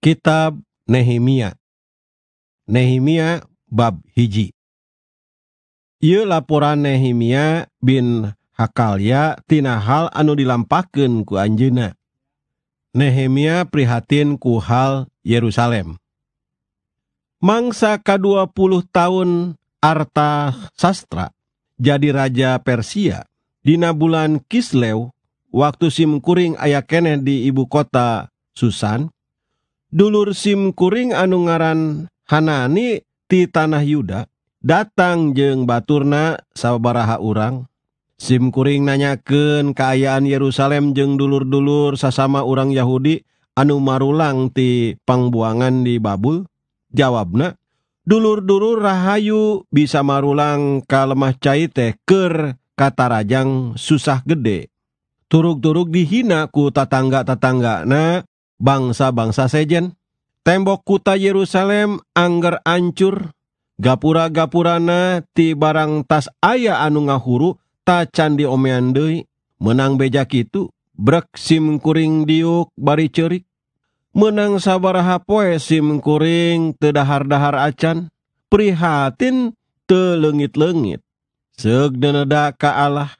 Kitab Nehemia Nehemia bab hiji Ia laporan Nehemia bin Hakalia tina hal anu dilampakeun ku anjina. Nehemia prihatin ku hal Yerusalem. Mangsa ke 20 tahun Arta Sastra jadi Raja Persia dina bulan Kislew waktu simkuring ayakene di ibu kota Susan dulur Skuring anu ngaran Hanani di tanah Yuda datang jeng Baturna saabaha urang SIMkuring nanyaken keayaan Yerusalem jeng dulur-dulur sessama orangrang Yahudi anu marulang di pangbuangan di Babul jawab na dulur-durur rahayu bisa marulang ke lemah ca tehker kata rajang susah gede turug-turug gihinaku tatangga tetangga na, bangsa-bangsa sejen. Tembok kuta Yerusalem angger ancur, gapura-gapurana ti barang tas ayah anu ngahuru ta candi omean menang bejak itu brek sim kuring diuk bari cerik menang sabaraha poe sim kuring tedahar-dahar acan prihatin telengit-lengit seuk ka Allah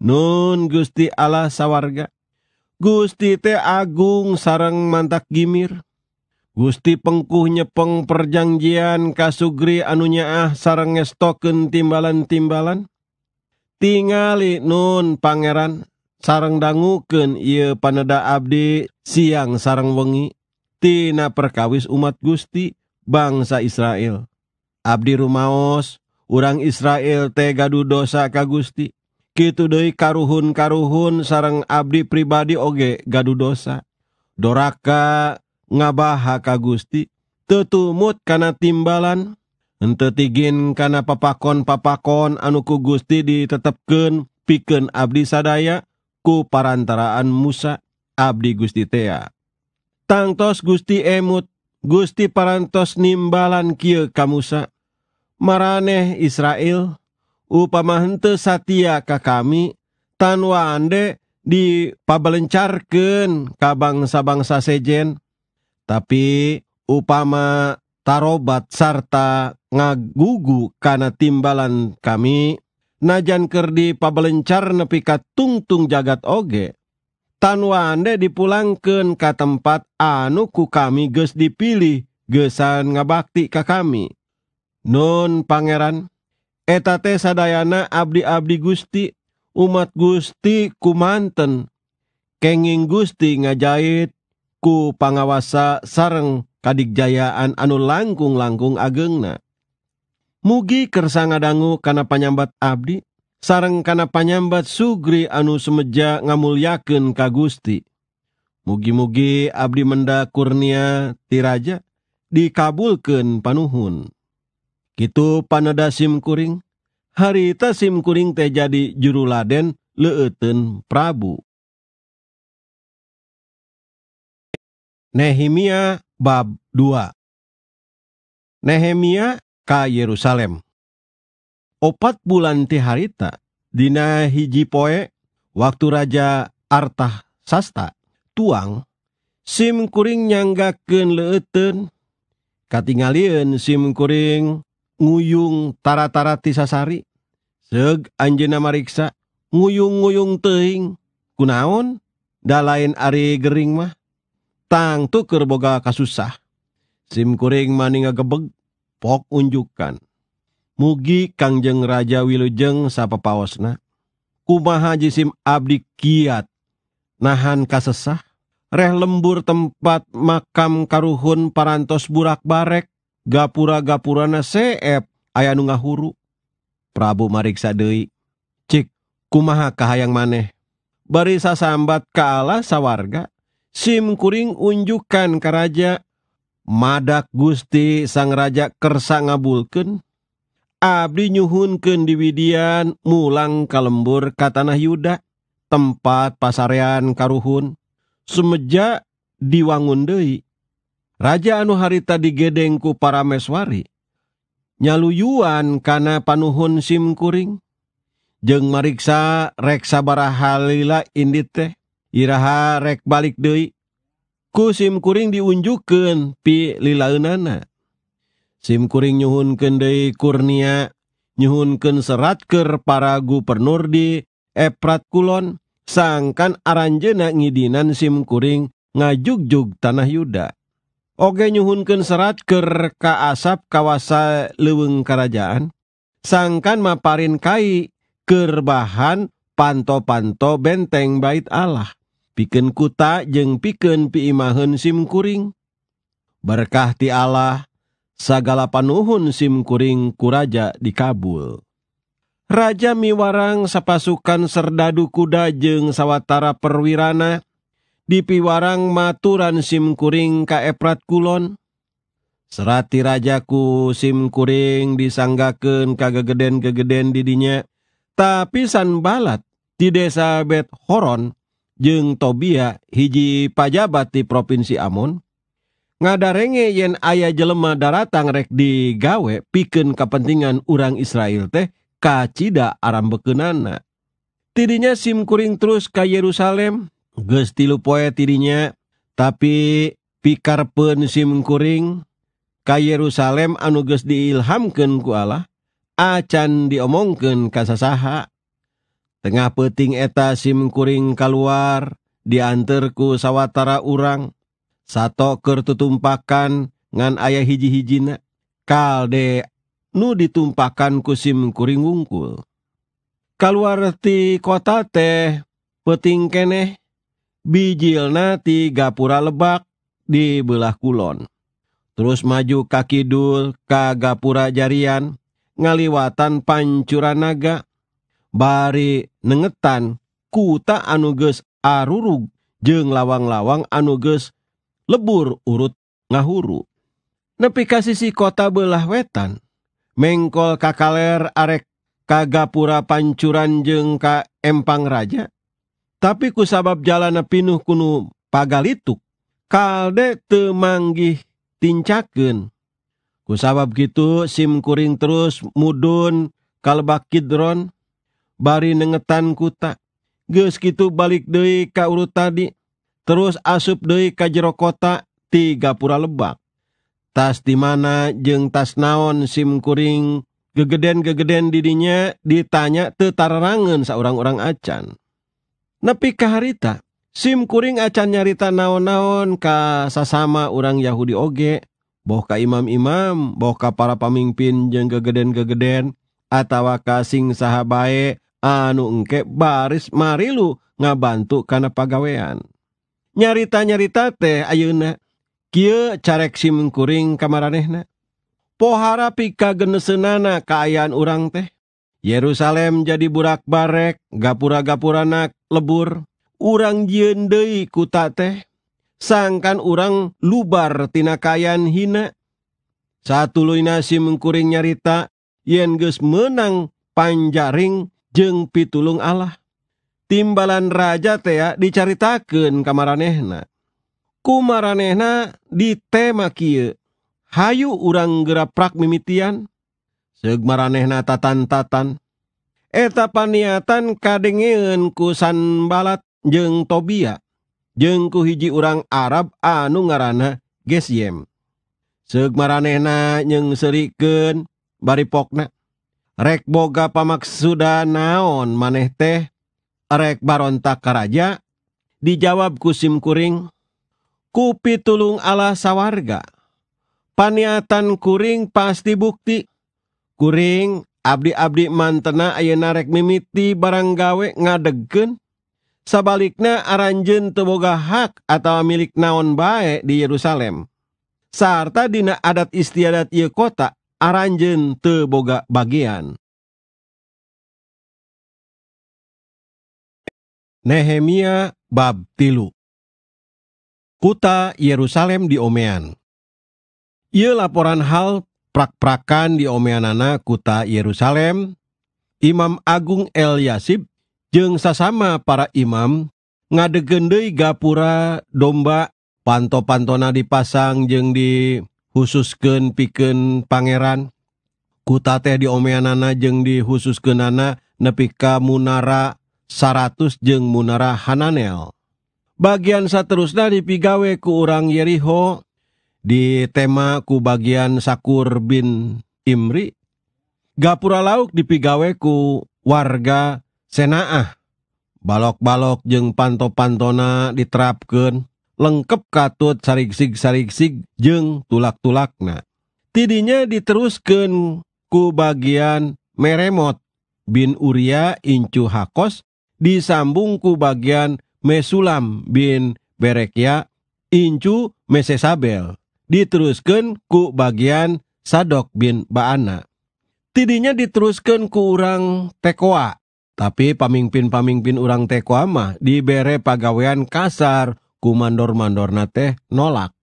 nun Gusti Allah sawarga Gusti te Agung sarang mantak gimir Gusti pengngkuh nyepeng perjanjian kasure anunya ah sarang ngestoken tibalan-timbalan tinggali Nun Pangeran sarang danguken ia paneda Abdi siang sarang wengitinana perkawis umat Gusti bangsa Israel Abdi Ruos urang Israel tegadodu dosa ka Gusti Kitu doi karuhun-karuhun sarang abdi pribadi oge gadu dosa. Doraka ngabaha ka Gusti, tetumut kana timbalan, ente tigin kana papakon-papakon anuku Gusti ditetepkeun pikeun abdi sadaya ku parantaraan Musa abdi Gusti Tea. Tangtos Gusti emut, Gusti parantos nimbalan kieu ka Musa. Maraneh Israel, Upama hannte Saiakah kami tanwa andek dipabelencarken ka bangsa-bangsa sejen tapi upama tarobat sarta ngagugukana tibalan kami najan ker di pabelencar nepi ka tungtung jagat oge tanwa ande dipulken ka tempat anuku kami ges dipilih gesan nga baktikah kami non pangeran, karena Eetaatesa dayana Abdi-abdi Gusti umat Gusti kumanten Kenging Gusti ngajahit ku panawasa sareng kadikjayaan anu langkung langkgung agengna Mugi kersa ngadanggukana pannyabat Abdi sareng kana panyabat Sugri anu semeja ngamulyaken ka Gusti Mugi-mugi Abdi menda Kurnia tiraraja dikabulken panuhun. Kitu panada simkuring, sim kuring teh jadi juru laden leuten Prabu. Nehemia bab 2 Nehemia ka Yerusalem opat bulan ti harita dina hiji poe waktu Raja Artah Sasta tuang sim kuring nyanggakeun leuteun katingalieun sim kuring nguyung tara-tara tisasari seg anjena mariksa nguyung-nguyung teing kunaon dalain ari gering mah tang tuker boga kasusah sim kuring maninga gebeg pok unjukkan mugi kangjeng raja wilujeng sapapawasna kumaha jisim abdi kiat nahan kasesah reh lembur tempat makam karuhun parantos burak barek gapura-gapurana seep aya nu ngahuru. Prabu mariksa deui. Cik, kumaha kahayang maneh? Bari sasambat ka Allah sawarga, sim kuring unjukkan Raja. madak Gusti sang raja kersa ngabulkeun. Abdi nyuhunkeun di Widian mulang lembur ka tanah Yuda, tempat pasarean karuhun. Semeja diwangun deui Rajaanu Harta digeddengku para Meswari nyalu Yuankana panuhun SIMkuring jeng meriksa reksaabahalla indi teh Iharek balik Dei kusimkuring diunjukkan pilaunana Skuring nyhun ke kurnia nyhunken seratker para Gubernur di Erat Kulon sangkan aranjena ngidinanan SIMkuring ngajug-jug tanah Yudha karena nyhunken serat Kerka asap kawasa leweng kerajaan sangangkan Marin Kai kerbahan panto-panto benteng bait Allah piken kuta jeung piken piimaun Skuring berkah di Allah segala panuhhun SIMkuring kuraja dikabul Raja Miwaang sepasukan serda du kuda jeungng sawwatara perwirana, dipiwarang maturan simkuring kaeprat kulon. Serati rajaku simkuring disanggaken kagegeden-kegeden didinya, tapi sanbalat di desa Bet Horon jeng Tobia hiji pajabat di Provinsi Amun, ngadarenge yen ayah jelema daratang rek digawe piken kepentingan orang Israel teh kacida aram bekenana. Tidinya simkuring terus ke Yerusalem, guststi lupoe tirinya tapi pikar pen si mengkuring Ka Yerusalem anuges diilhamken kuala acan diomongken kasa sahatengah peting eta si mengkuring kal keluar dianterku sawwatara urang satuker tutumpakan ngan ayah hijihiji kaldek nu ditupakan kusim mengkuring-ungkul kal keluarti kota teh petingkeneh bijilna ti Gapura Lebak di belah kulon. Terus maju kaki dul ka Gapura Jarian, ngaliwatan pancuran naga, bari nengetan kuta anuges arurug jeng lawang-lawang anuges lebur urut ngahuru. Nepi kasisi kota belah wetan, mengkol kakaler arek Kagapura Pancuran jeng ka Empang Raja, tapi kusabab jalana pinuh kuno Pal itu kaldek tem mangih tincaken kusabab gitu SIMkuring terus mudhun kalbak Kiron, barii dengetan kuta ge gitu balik Dei ka uru tadi terus asup Doi kajjero kota tiga pura lebak Ta di mana jeng tas naon SIMkuring gegeden gegeden didinya ditanya Tetarangan seorang-orang acan. pika harita SIMkuring acan-nyarita naon-naon kas saama orangrang Yahudi Oge Bohkah imam-imam Boka para pemimpin je gegeden gegeden Atawakah sing sah baikek anu enkek baris marilu ngabantuk karena pegawean nyarita-nyarita teh Aunak si mengkuring kamareh pohara pika gene senana keayaan urang teh karena Yerusalem jadi burak-barek gapura-gapuranak lebur, urang yende kuta teh sangangkan orangrang lubar tinakaian hina satu lui nasi mengkuring nyarita Yenges menang panjaring jeng pitulung Allah Timbalan raja teak dicaritakan kamarehna kumaraehna di tema Ky Hayyu urang gerap pra mimikian, maraehna ta-tatatan eta paniatan kadengen kusan balat jeng tobia jengkuhii urang Arab anu ngarana geyem segmarehna yang Seken baripokna rek Boga pamaksudan naon maneh teh rek Baron takraja dijawab kusim kuring kupi tulung alasa warga paniatan kuring pasti bukti Kuring abdi-abdi mantena ayeuna rek mimiti barang gawe ngadegen. Sabalikna aranjen teboga hak atau milik naon bae di Yerusalem. Sarta dina adat istiadat ieu kota aranjen teboga bagian. Nehemia bab tilu Kuta Yerusalem di Omean Ia laporan hal prakan di Omianana kuta Yerusalem Imam Agung El Yasib jeng sesama para imam ngadegendei gapura domba panto-pantona dipasang jeng di khusus gen piken Pangeran kuta teh di Omomeana jeng di khususkenna nepikamunara 100 jengmunara Hananel bagian seterusnya dipigawe ke urang Yeriho, di tema ku bagian Sakur bin Imri. Gapura lauk dipigawe ku warga Senaah. Balok-balok jeng panto-pantona diterapkan. lengkap katut sariksig sariksig jeng tulak-tulakna. Tidinya diteruskan ku bagian Meremot bin Uria incu Hakos disambung ku bagian Mesulam bin Berekia incu Mesesabel. Diterusken ku bagian sadok bin Baana tidnya diterusken ku urang tekoa tapi pemimpin-pamimpin urang tekoama dibere pagawean kasar kumandor Mandorna teh nolak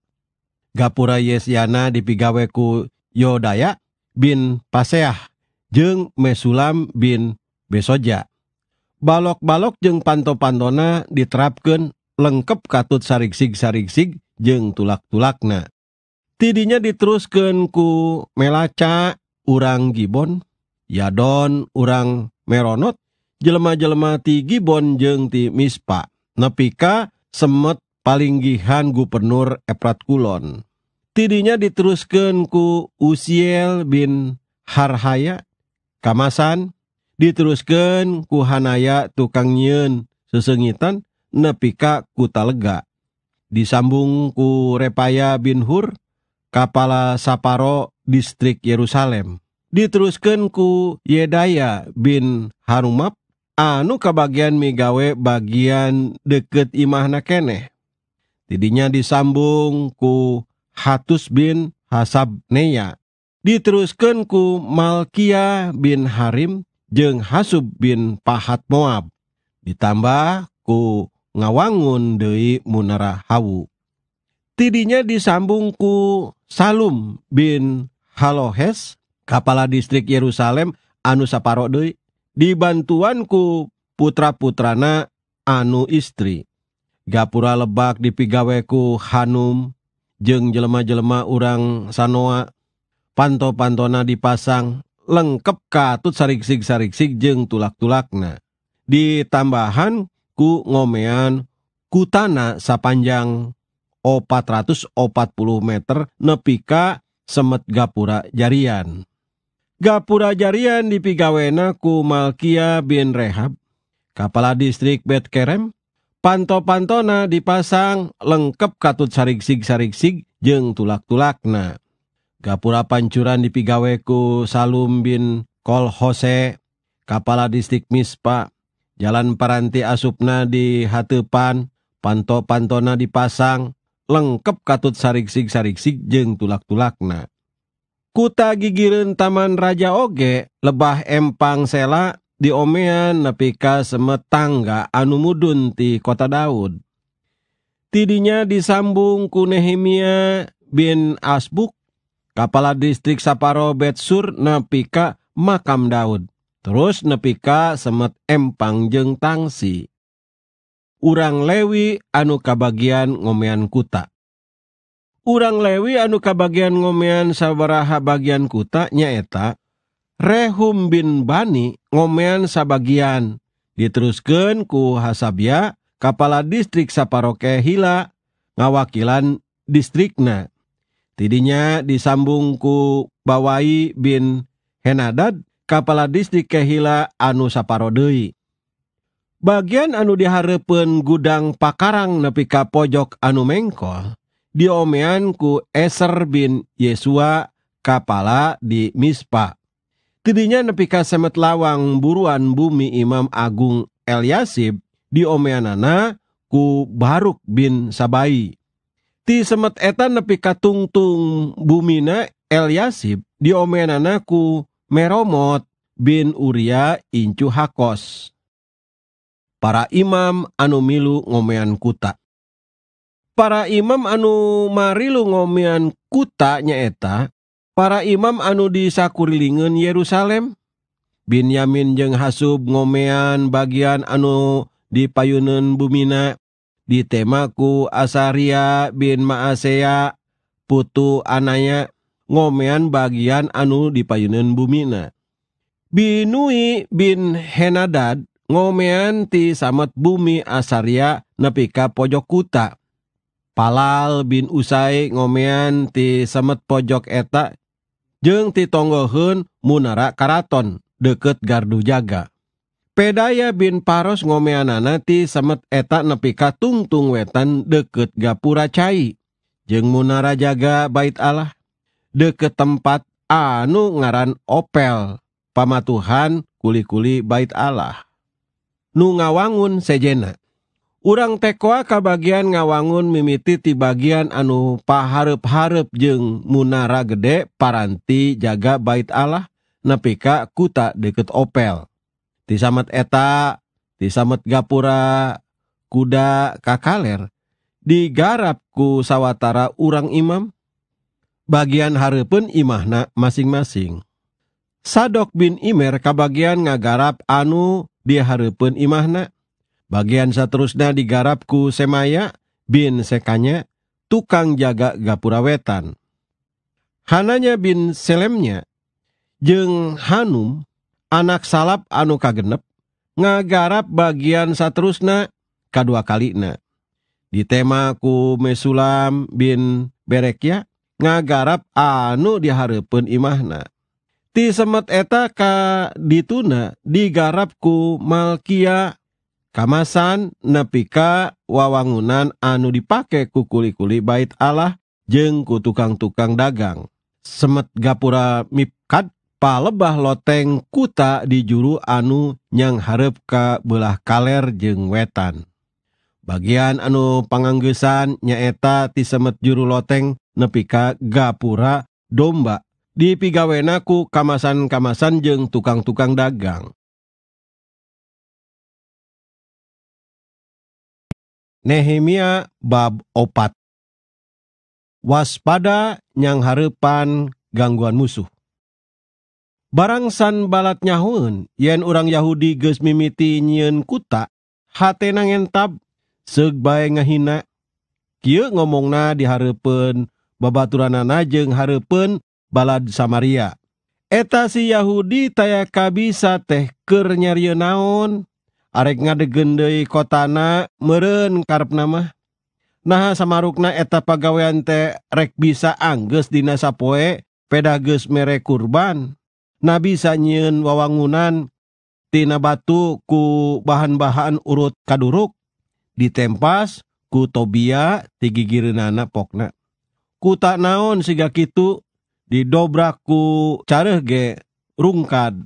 gapura Yesyana dipigaweku Yodaya bin Paseah jeung Mesulam bin Besoja balok-balok jeung panto pandona diterapken lengkap katut sarrikzig Syrikzig je tulak-tulna. tidinya diteruskan ku melaca urang gibon ya don urang meronot jelema-jelema ti gibon jeng ti mispa nepika semet palinggihan gubernur Eprat Kulon tidinya diteruskan ku Usiel bin Harhaya Kamasan diteruskan ku Hanaya tukang nyun sesengitan nepika ku Talega disambung ku Repaya bin Hur Kh Kap kepala Saparo distrik Yerusalem Diterusken ku Yeah bin Harumaab anu ka bagian miwe bagian deket Imahnakeneh tidnya disambungku hatus bin Hasab Neya diterusken ku Malkiah bin Harim je Hasub bin pahat moab ditambah ku ngawangun Deimunarahauwu. Tidinya disambung ku Salum bin Halohes, kepala distrik Yerusalem anu saparodei, dibantuanku putra-putrana anu istri. Gapura lebak di pigaweku Hanum, jeng jelema-jelema urang Sanoa, panto-pantona dipasang, lengkep katut sariksik-sariksik jeng tulak-tulakna. Ditambahan ku ngomean kutana sapanjang o 440 meter nepika semet Gapura Jarian. Gapura Jarian di dipigawena ku Malkia bin Rehab, Kepala Distrik Kerem. panto-pantona dipasang lengkap katut sariksig sariksig jeng tulak-tulakna. Gapura Pancuran di dipigaweku Salum bin Kolhose, Kepala Distrik Mispa, Jalan Paranti Asupna di Hatepan, panto-pantona dipasang, lengkap katut sariksik-sariksik jeng tulak-tulakna. Kuta gigiren Taman Raja Oge, lebah empang sela diomean Nepika semet semetangga anu mudun ti kota Daud. Tidinya disambung ku Nehemia bin Asbuk, kepala distrik Saparo Betsur nepi makam Daud. Terus Nepika semet empang jeng tangsi. Lewi anu ka bagian ngoome kuta urang Lewi anu ka bagiangoome saabaha bagian kutnyaetarehum bin Bani ngomen saaba diteruske ku hasabya kepala distrik saparoke hila ngawakilan distrikna tidnya disambungku bawai bin Henadad kepala distrik kehila anuusaparoodei bagian anu diharapkan gudang pakarang nepi ka pojok anu mengkol diomean ku Eser bin Yesua kapala di Mispa. Tidinya nepi ka semet lawang buruan bumi Imam Agung Eliasib diomeanana ku Baruk bin Sabai. Ti semet Etan nepi ka tungtung bumina Eliasib diomeanana ku Meromot bin Uria incu Hakos. Imam anu Milu ngoomean kuta para Imam anu Marilu ngoomean kutanyaeta para Imam anu di sakurlingen Yerusalem binnyamin je hasub ngomean bagian anu di payunen Bumina di temaku asaria bin maea putu ananya ngoomean bagian anu di payunen Bumina bin Nui binhendad di ngomean ti samet bumi asarya nepika pojok kuta. Palal bin Usai ngomean ti samet pojok eta jeng ti tonggohun munara karaton deket gardu jaga. Pedaya bin Paros ngomeanana ti samet eta nepika tungtung wetan deket gapura cai. Jeng munara jaga bait Allah deket tempat anu ngaran opel pamatuhan kuli-kuli bait Allah nu ngawangun sejena urang tekoa kabagian ngawangun mimiti ti bagian anu paharep-harep jeng munara gede paranti jaga bait Allah nepika kuta deket opel ti samet eta ti samet gapura kuda kakaler digarap ku sawatara urang imam bagian hareupeun imahna masing-masing Sadok bin Imer kabagian ngagarap anu dia pun imahna. Bagian seterusnya digarapku semaya bin sekanya tukang jaga gapura wetan. Hananya bin Selemnya jeng Hanum anak salap anu kagenep ngagarap bagian saterusna kedua na Di tema ku Mesulam bin Berekya ngagarap anu diharapun imahna. Ti semet eta ka dituna digarapku Malkia kamasan nepika wawangunan anu dipake ku kuli-kuli bait Allah jeng ku tukang-tukang dagang. Semet gapura mipkat pa lebah loteng kuta di juru anu yang harap ka belah kaler jeng wetan. Bagian anu panganggesan nyaeta ti semet juru loteng nepika gapura domba di pigawenaku kamasan-kamasan jeng tukang-tukang dagang. Nehemia bab opat Waspada yang harepan gangguan musuh. Barang san balat nyahun, yen orang Yahudi ges mimiti nyen kuta, hatena ngentab, seug bae ngahina. Kieu ngomongna dihareupeun babaturanana jeung hareupeun balad Samaria etasi Yahudi tay ka bisa tehker nyary naun are ngadegendei kotana meren karpnamah nah sama rukna eta pegawean teh rek bisa Anggus disapoe pegus merek kurban nabi bisa nyun wawangunantinaabatu ku bahan-bahan urut kaduruk diemppas ku tobia tigir nana pokna ku tak naon siga kitu didobraku cara ge rungkad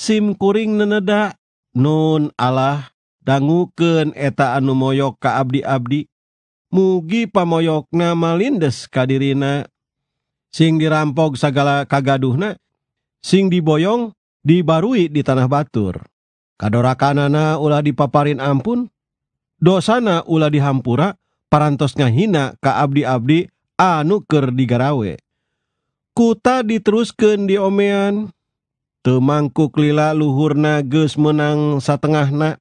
SIM kuring neneda Nun Allah danguken eta anu moyok ka abdi-abdi mugi pamoyokna malindes kadirina sing dirampok segala kagaduhna sing diboyong dibarui di tanah batur kadorakanana ulah dipaparin ampun dosana ulah dihampura parantos ngahina ka abdi-abdi anu keur digarawe diterusken diomeian temangkuk lila Luhurna geus menang setengahnak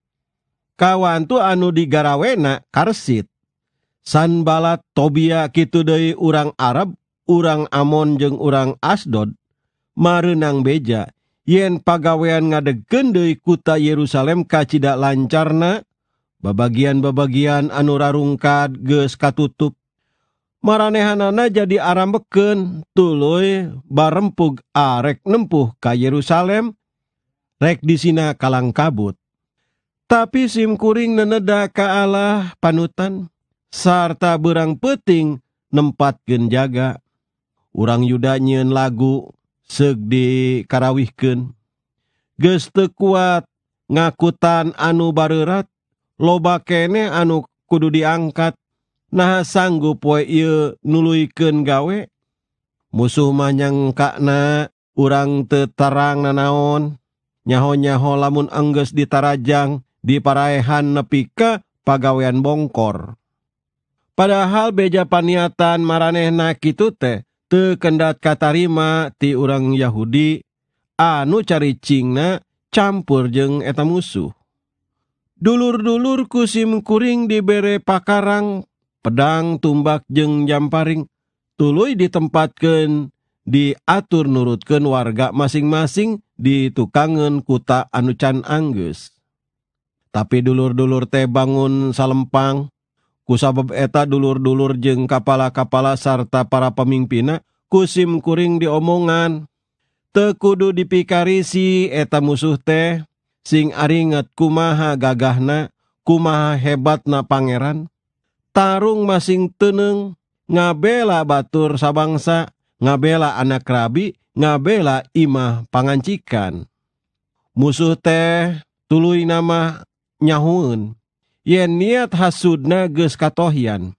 kawantu anu digarawenak karsit san balaat Tobia Kiude urang Arab urang amon jeung orang asdod Marrenang beja yen pagawean ngadegend kuta Yerusalem kacita lancarna begian bebagian anu rarungkat ges katutup karenaehanana jadi arah beken tuloe barempug arek nempuh ka Yerusalem reg di Sina kalang kabut tapi simkuring neneda ka Allah panutan sarta berang petingempat genjaga orangrang ydanyin lagu segdikarawiken geste kuat ngakutan anu barerat loba kene anu kudu diangkat karena sanggu pueil nuluken gawe musuh manangkakna urang terang nanaon nyahunyaho lamun Anggge ditarajang diparaihan nepi ke pagawean bogkor padahal beja paniatan mareh naitute tekendat katarima ti urang Yahudi anu cari Cna campur jeng eta musuh dulur-dulur kusim mukuring di bere pakrangngka pedang tumbak jeng jamparing tului ditempatkan diatur nurutkan warga masing-masing di tukangan kuta anucan Angus. tapi dulur-dulur teh bangun salempang kusabab eta dulur-dulur jeng kapala-kapala sarta para pemimpina kusim kuring diomongan tekudu dipikarisi eta musuh teh sing aringet kumaha gagahna kumaha hebatna pangeran tarung masing teneng ngabela batur sabangsa, ngabela anak rabi ngabela imah pangancikan musuh teh tulu nama nyahun Yen niat hasudnages kaohian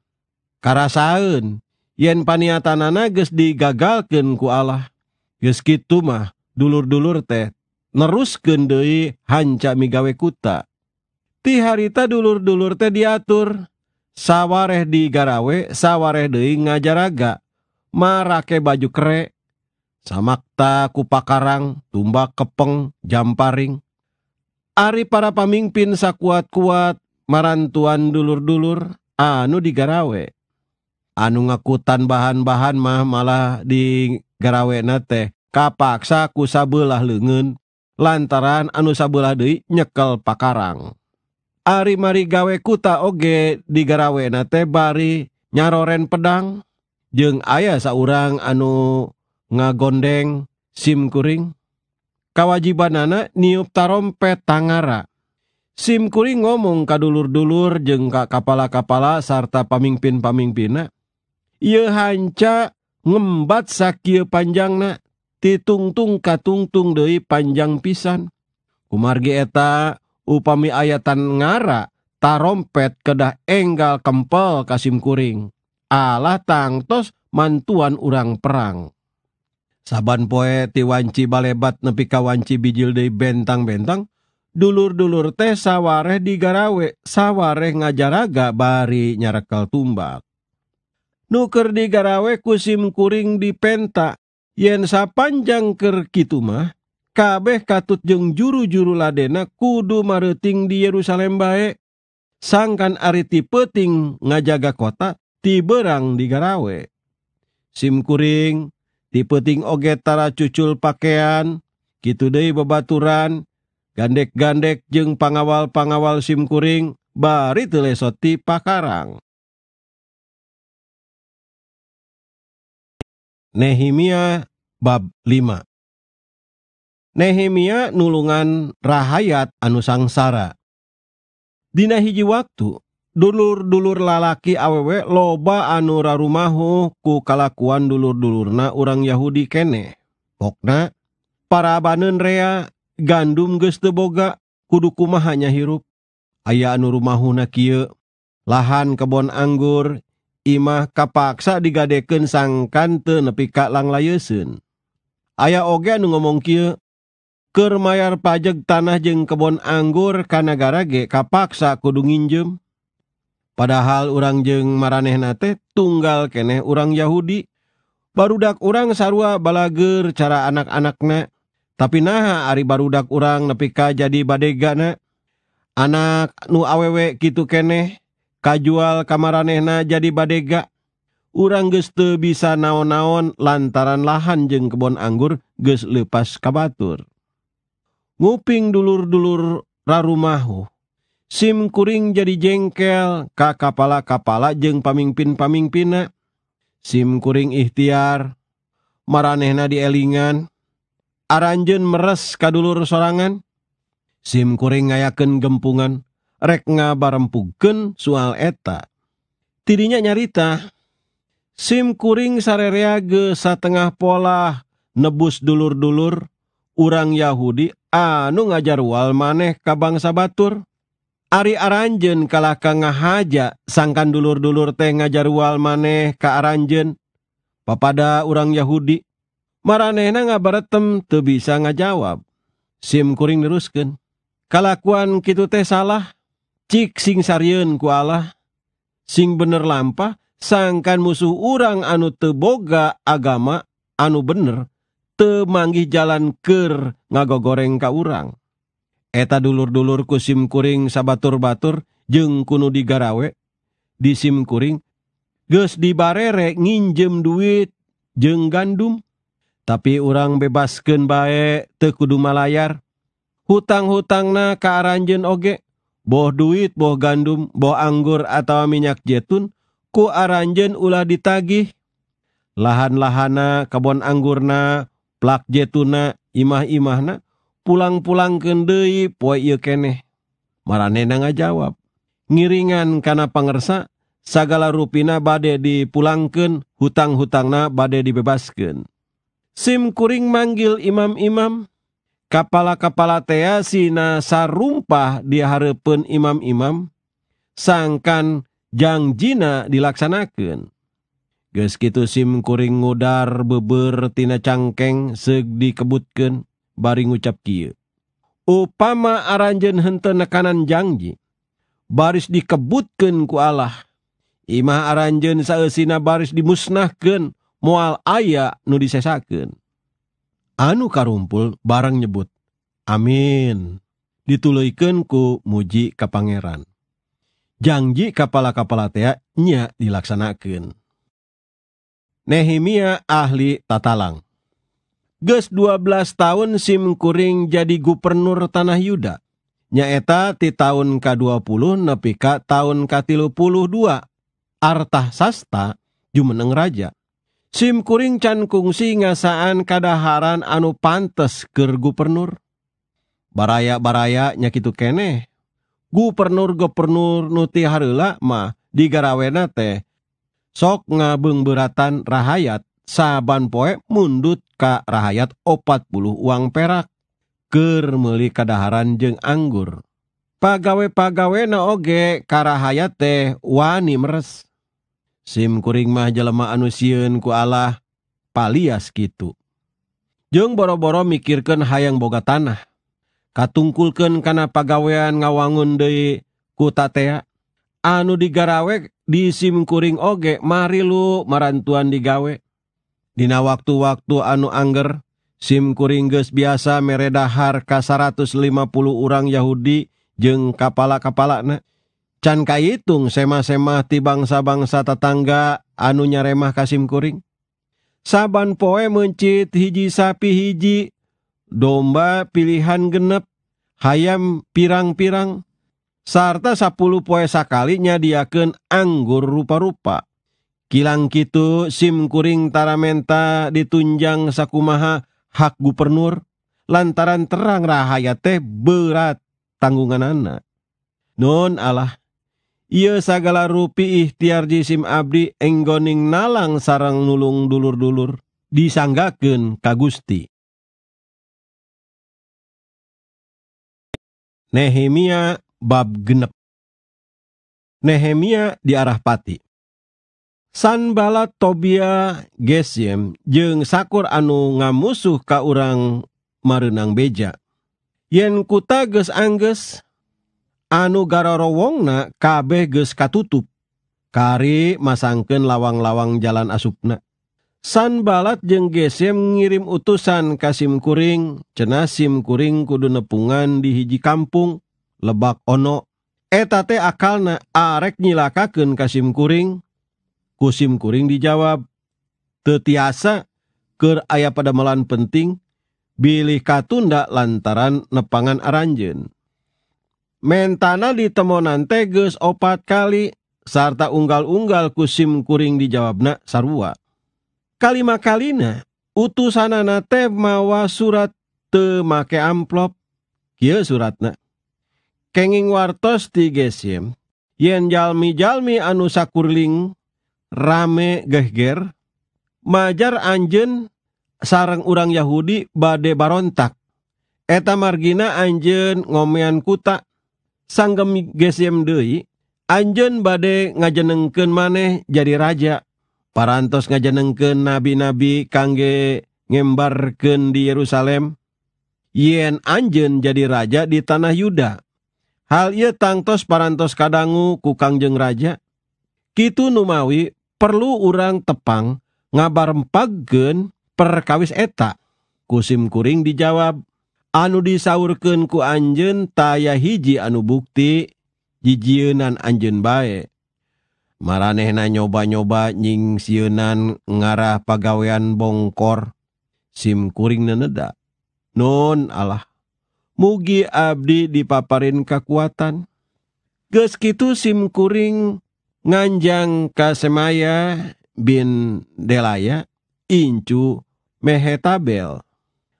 Kara sahun yen paniatan nages digagalken ku Allah geski tumah duluur-dulurtetnerrusgendi hanca miwe kuta ti harita dulur-dulur teh diatur, Sawaeh di garawe, saweh dewi ngaja-raga, Marke baju kre, samamakta ku pakarrang, tumba kepeng jamparing. Ari para pamimpin sakuat-kuat, marrantuandulur-dulur, anu digarawe. Anu ngakutan bahan-bahan mah malah di garawe nete, Kaaksaku sabelah lengen, Laaran anu sadui nyekel pakarang. mari gawe kuta oge di gerawenate barii nyaroren pedang jeng ayah seorang anu ngagondeng simkuringkawawajiban anak niuptarompet Tanggara simkuring ngomong kadulur-dulur jengkak kepala-kapala sarta pemimpin-pamimpin yehanca ngmbat sakit panjangnak titungtung ka tungtung Dewi panjang pisan Umargeta upami ayatan ngaratarommpet kedah enggal kempel Kasim kuring Allah tangtos mantuan urang perang saban poti waci balebat nepi kawanci bijil di benttang-bentang dulur-dulur teh sawawaeh digarawe sawwareeh ngajar-raga bari nyarekeltumbak nuker digarawe kusim kuring dipentak yensa panjang kekitumah kabeh katut jeng juru-juru ladena kudu mareting di Yerusalem baik sangkan ariti peting ngajaga kota tiberang di garawe simkuring tipeting oge tara cucul pakaian gitu deh bebaturan gandek-gandek jeng pangawal-pangawal simkuring bari telesoti pakarang Nehemia bab 5 nehemia nuulan rahaat anu sangsara Dina hiji waktu duluur-dulur lalaki awewek loba anura rumahho ku kalakuan dulur-dulur na urang Yahudi kene okna para banen reaa gandum ge teboga kudu kumah hanya hirup aya anu rumahu na Ky lahan kebon anggur Imah kapaksa digadeken sang kante nepikaklang layesun aya oge nu ngomong kiu mayar pajeg tanah jeng kebon anggur kana-gara ge kapaksa kuunginjem padahal orangrangjeng mareh na teh tunggalkeneh orang Yahudi baru dak urang Sarwa balager cara anak-anaknya tapi naha Ari baru dak urang lebihka jadi badega anak nu awewek gitukeneh kajjual kamar aneh nah jadi badegak urang geste bisa naon-naon lantaran lahan jeng kebon anggur geus lepas Katur Ken nguing dulur-dulur ra rumahu SIMkuring jadi jengkel Ka kepala kap kepala jeung pamimpin-pamimpina SIMkuring ikhtiar marehna di Elingan aranjen meres kadulur sorangan SIMkuring ayaken gempungan rekna barempuken soal eta dirinya nyarita SIMkuring sareria ge setengah pola nebus dulur-dulur urang Yahudi anu ngajar wal maneh kabangsabatur Ari aranjen kalahkah ngahaja sangkan dulur-dulur teh ngajar wal maneh kaaranjen papada urang Yahudi marehna nga bare tem tuh bisa ngajawab SIMkuring dirusken kalakuan kites salah chiik singsaryun kuala sing bener lampa sangkan musuh urang anu teboga agama anu bener, mangi jalan ker ngago goreng kau urang eta dulur-dulur kusim kuringsabatur- batur jeng kuno digagarawe di simkuring ges dibare rek nginjem duit jeng gandum tapi urang bebasken baek tekuduma layar hutang-hutang na kearanjen oge boh duit bo gandum bo anggur atau minyak jetun kuaranjen Ulah ditagih lahan-lahhana kabon anggur naku jetuna imah-imahna pulang- pulangkenkenanga jawab ngiringankana panersa sagala ruina bade dipullangken hutang-hutangna bade dibebasken SIMkuring manggil imam-imam Kap kepala kepala teasi nasa rumpah diharapun imam-imam sangkan Ja jina dilaksanken, gitu simkuringngudar bebertina cangkeg segkebutkan baring ngucap Ky Upama aranjen hentenkanan janji baris dikebutkan ku Allah Imah aranjen seina baris dimusnahken mual aya nu disesaken anu karrumpul barang nyebut Amin dituliikanku muji ke Pangeran Janji kapal kapalanya dilaksanakan, Nehemia ahli tatalang. Ges 12 tahun Simkuring jadi gubernur tanah Yuda. Nyaeta ti tahun ke-20 nepi ka tahun ke-32. Artah sasta jumeneng raja. Simkuring can kungsi ngasaan kadaharan anu pantes ker gubernur. Baraya-baraya nyakitu keneh. Gubernur-gubernur nuti harila mah di Garawena teh sok ngabeng beratan rahayat saban poek mundut Ka rahaat o 40 uang perakkermeli kadaharan je anggur pagawe- pagawe na oge ka hayaat wai meres Skuring mah jelemah anu siunku Allah palias gitu Jungng boro-boro mikirkan hayang boga tanah ka tungkulkenkana pagawean ngawangunde kutateak anu digarawek di SIMkuring ogek Mari lu merantuan digawe na waktu-waktu anu Angger SIMkuring ge biasa mereda Harka 150 urang Yahudi jeng kepala-kapal canka hitung semah-se ema di bangsa-bangsa tetangga anu nyaremah Kamkuring saban poe mencit hiji sapi hiji domba pilihan genep hayam pirang-pirang sarta sapuluh poe sakalinya diaken anggur rupa-rupa. Kilang Kitu kuring Taramenta ditunjang Sakumaha hak Gubernur lantaran terang rahaya teh berat tanggungan anak. Non Allah, ia segala rupi ikhtiar jisim abdi enggoning nalang sarang nulung dulur-dulur disanggakan kagusti Nehemia Bab genep Nehemia di arah pati San balaat Tobia Geem jeung sakur anu ngamusuh ka urang Marenang beja Yen kuta ges Angges Anugara Rowona kabeh ge katutup kari masangkenun lawang-lawang Ja asupna San balaat jeung geem ngirim utusan Kasimkuring cenaim kuring kudu nepungan di Hiji kampmpung, lebak ono eteta akalna arerek nyilakaken Kasim kuring kusim kuring dijawab teasa keraya pada melan penting bilih katunda lantaran nepangan aranjen mentalna diemoan teges opat kali sarta unggal-unggal kusim kuring dijawab Na sarrwa kalilima kalina utusan na mawa surat temak amplop suratna ging wartos disim yen Jami Jami anusakurling rame Geger majar Anjen sarang urang Yahudi badde barontak eta margina Anjen ngoomean kutak sang Gemi gsim Dei Anjen bade ngajenegken maneh jadi raja parantos ngajenegke nabi-nabi kangge ngembarken di Yerusalem yen Anjen jadi raja di tanah Yuda Hal ia tantngtos parantos kadanggu kukangjeng raja Kitu numamawi perlu orang tepang ngabar pagegen perkawis eta kusimkuring dijawab Anu disaurken ku anjen taya hiji anu bukti jijiunan Anjenmbae mareh na nyoba-nyoba nying siunan ngarah pagawean bogkor SIMkuring neneda non Allah, Mugi abdi dipaparin kekuatan. Ges kitu simkuring nganjang kasemaya bin delaya incu mehetabel.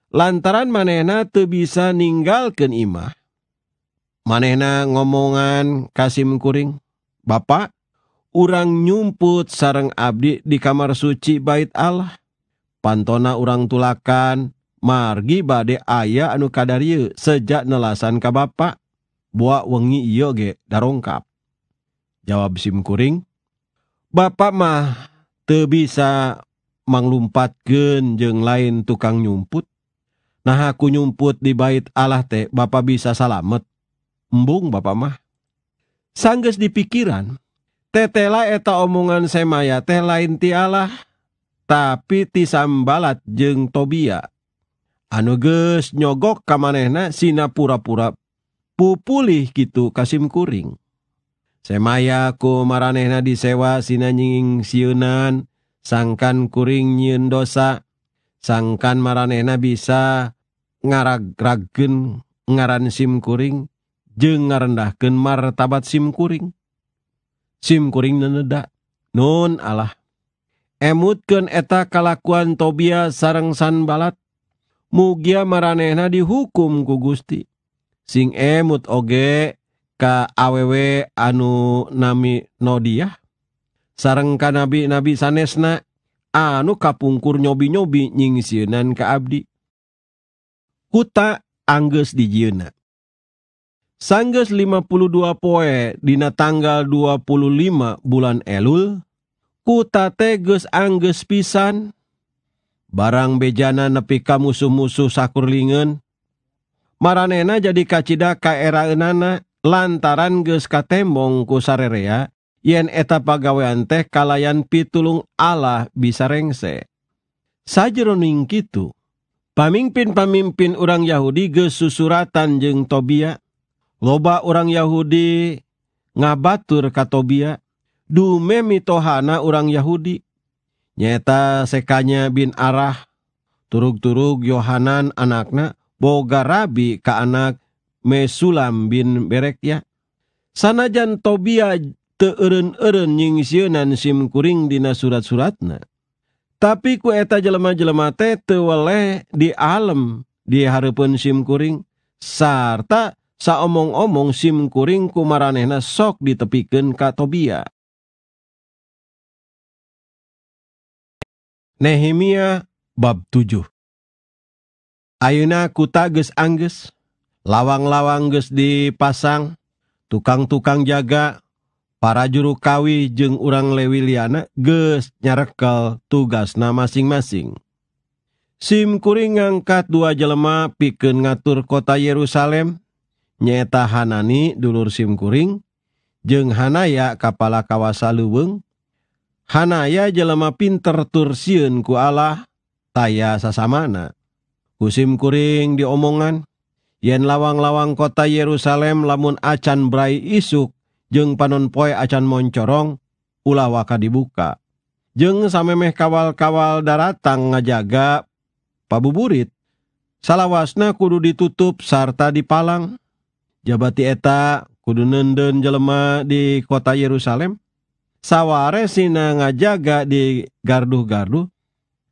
Lantaran manehna teu bisa ninggalkeun imah. Manehna ngomongan kasim kuring. Bapak, urang nyumput sarang abdi di kamar suci bait Allah. Pantona urang tulakan, margi badai ayah anuuka dari yuk sejak nelasankah ba bu wengi yoge darongngkap jawab Skuring bapak mah te bisa manglumpat gen jeng lain tukang nyumput Nahku nymput di bait Allah teh ba bisa salamet embung ba mah sangges dipikiran Tela eta omongan semaya teh lain ti Allah tapi ti sammbalat je tobia. Kh anuges nyogok kam manehna sinapura-pura pupulih gitu Kasimkuring semayaku marehna disewa Sina nying siunan sangkan kuring nyin dosa sangkan marehna bisa ngara-gragen ngaran simkuring je ngarendken martabat simkuring simkuring danleddak Nun Allah emutken eta kalakuan Tobia sarengsan balat Mugia marehna dihukum ku Gusti sing emut oge ka awewe anu nami nodih sarengka nabi- nabi sanesna anu kapungkur nyobi-nyobi nyingan ka abdi kuta Angs dijina sangges 5pul dua poe dina tanggal dua lima bulan elul kuta teges Angges pisan barang bejana nepi kamu musuh-musuh sakurlingen marna jadi kacita ka enana lantaran geus ka tembong kusarrea yen eta pegawean teh kalalayan pitulung Allah bisa rengsesajroning itu pamimpin-pamimpin urang Yahudi ge susurtan je tobia loba orang Yahudi ngabatur ka tobia dume mitohana orangrang Yahudi nyeta sekanya bin arah turug-turug Yohanan anakna boga rabi ka anak Mesulam bin Berek ya sanajan Tobia teeren-eren nyingsianan sim kuring dina surat-suratna tapi ku eta jelema-jelema teh teu di alam di hareupeun sim kuring sarta saomong-omong sim kuring ku maranehna sok ditepikeun ka Tobia Nehemia bab 7 Auna kuta gees Angges lawang lawang gees dipasang tukang-tukang jaga parajurukawi jeung urang lewiliana gees nyarekel tugas nama masing-masing SIMkuring ngangkat dua jelemah piken ngatur kota Yerusalem nyeeta Hananidulur SIMkuring jenghanaaya kepala kawasa Luweng Hanaya jelemah pinter tursiun kuala taya Saamaana kusim kuring dioomongan yen lawang-lawang kota Yerusalem lamun Acan brai isuk jeng panonpoi acan Moncorong ulawaka dibuka jeng sampaimeh kawal-kawal darat datang ngajaga pabu buriit salahwana kudu ditutup sarta di Palang jabatieta kudu nenden jelemah di kota Yerusalem Saware Sina ngajaga di garddu Gardu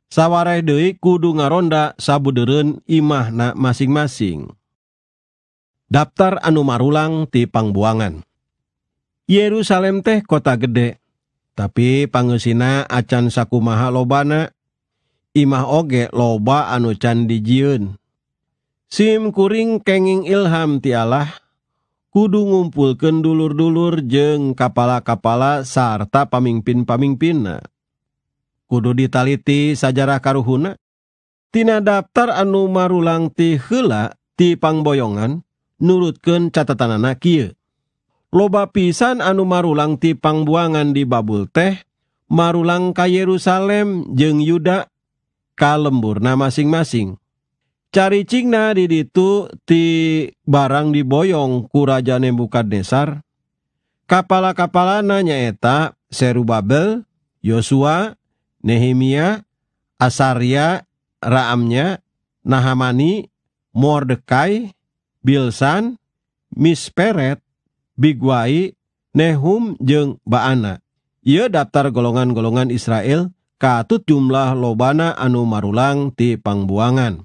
sawwaraih Dewi kudu ngaronda sabudeun Imahna masing-masing daftar anu Marrulang dipangbuangan Yerusalem teh kota gede tapi pangusina acan sakumaumaha Lobana Imah oge loba anu candijiun SIM kuringkenging Ilham ti Allah, ngumpulken duluur-dulur jeng kepala-kappa sarta pamimpinpamimpinna Kudu ditaliti sajarah karruhuna Ti daftar anu Marrulangih hela Tipangmboyongan nulut keun catatanana naki loba pisan Anu Marrulang tipangbuangan di Babul teh marulang Ka Yerusalem jeung Yuda kalemburna masing-masing Cari cingna di ditu ti barang di diboyong ku Raja Nebukadnesar. Kapala-kapalana kapala seru Serubabel, Yosua, Nehemia, Asaria, Raamnya, Nahamani, Mordekai, Bilsan, Misperet, Bigwai, Nehum jung Baana. Ia daftar golongan-golongan Israel katut jumlah lobana anu marulang ti pangbuangan.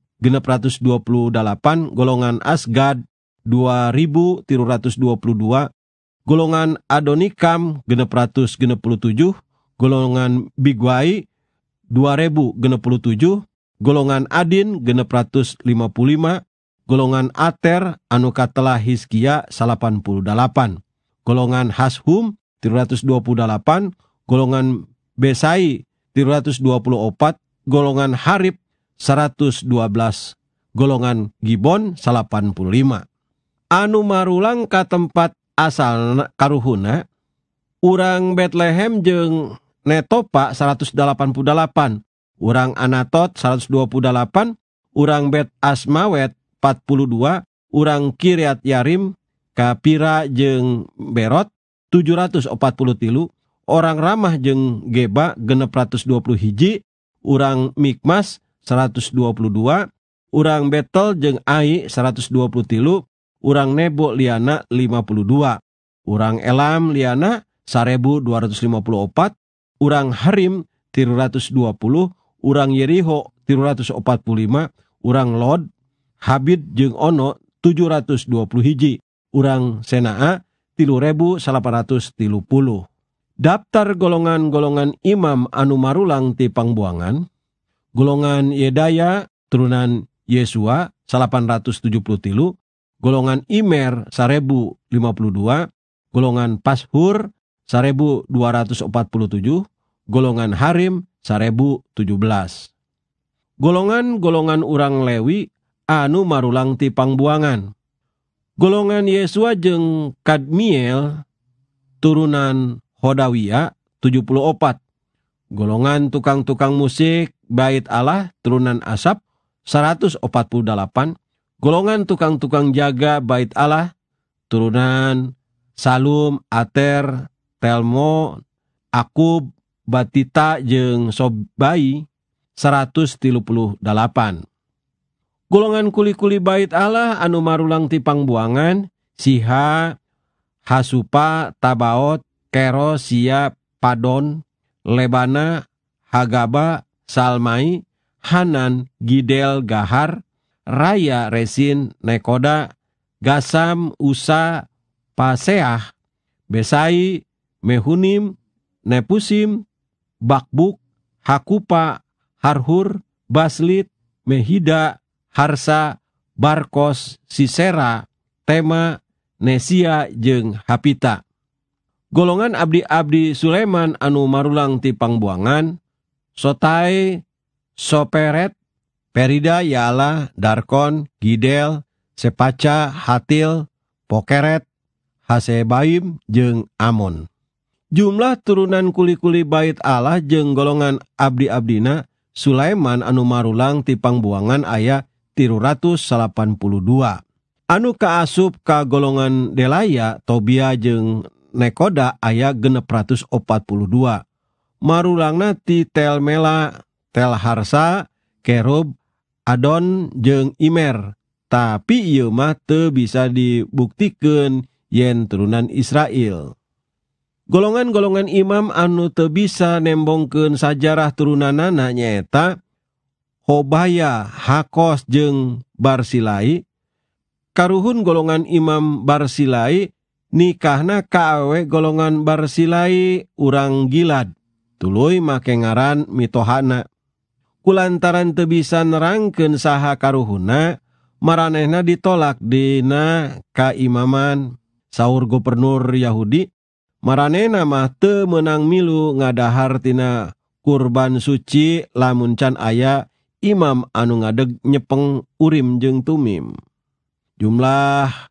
dua puluh delapan, golongan Asgad puluh dua, golongan Adonikam tujuh, golongan Bigwai tujuh, golongan Adin lima puluh lima, golongan Ater anu katelah Hizkia delapan, golongan Hashum ratus dua puluh delapan, golongan Besai ratus dua puluh opat, golongan Harib 112 golongan Gibon 85. Anu marulang ke tempat asal karuhuna, eh? urang Betlehem jeng Netopa 188, urang Anatot 128, urang Bet Asmawet 42, urang Kiryat Yarim, Kapira jeng Berot 740 tilu, orang Ramah jeng Geba 620 hiji, urang Mikmas 122, urang Betel jeung Ai 120 tilu, urang Nebo Liana 52, urang Elam Liana 1254, urang Harim 320, urang Yeriho 345, urang Lod, Habid jeung Ono 720 hiji, urang Senaa 3830. Daftar golongan-golongan imam anu marulang ti pangbuangan golongan Yedaya turunan Yesua 870 tilu, golongan Imer 1052, golongan Pashur 1247, golongan Harim 1017. Golongan-golongan orang Lewi anu marulang ti pangbuangan. Golongan Yesua jeng Kadmiel turunan Hodawia 74 golongan tukang-tukang musik Bait Allah turunan Asap 148, golongan tukang-tukang jaga Bait Allah turunan Salum, Ater, Telmo, Akub, Batita jeng Sobai 138. Golongan kuli-kuli Bait Allah anu marulang tipang buangan Siha, Hasupa, Tabaot, Kero, Siap Padon, Lebana, Hagaba, Salmai, Hanan, Gidel, Gahar, Raya, Resin, Nekoda, Gasam, Usa, Paseah, Besai, Mehunim, Nepusim, Bakbuk, Hakupa, Harhur, Baslit, Mehida, Harsa, Barkos, Sisera, Tema, Nesia jeng Hapita golongan abdi-abdi Sulaiman anu marulang ti pangbuangan, sotai, soperet, perida yala, darkon, gidel, sepaca, hatil, pokeret, hasebaim, jeng amon. Jumlah turunan kuli-kuli bait Allah jeng golongan abdi-abdina Sulaiman anu marulang ti pangbuangan aya dua. Anu kaasup ka golongan Delaya, Tobia jeng Nekoda aya generatus opat puluh dua marulangna ti telmela telharsa kerub Adon jeng Imer tapi ieu mah teu bisa dibuktikan yen turunan Israel golongan-golongan imam anu teu bisa nembongkeun sajarah turunanana nyaeta Hobaya, Hakos jeng Barsilai karuhun golongan imam Barsilai tinggal Nikahna kawe golongan barsai urang giad Tului makeengaran mitohana Kulantaran tebisan nerangke saha karruhuna maranehna ditolak Dina kaimanaman Saur Gubernur Yahudi Maranena mahte menang milu ngadahartina kurban suci lamuncan aya Imam anu ngadeg nyepeng urim jengtumim jumlah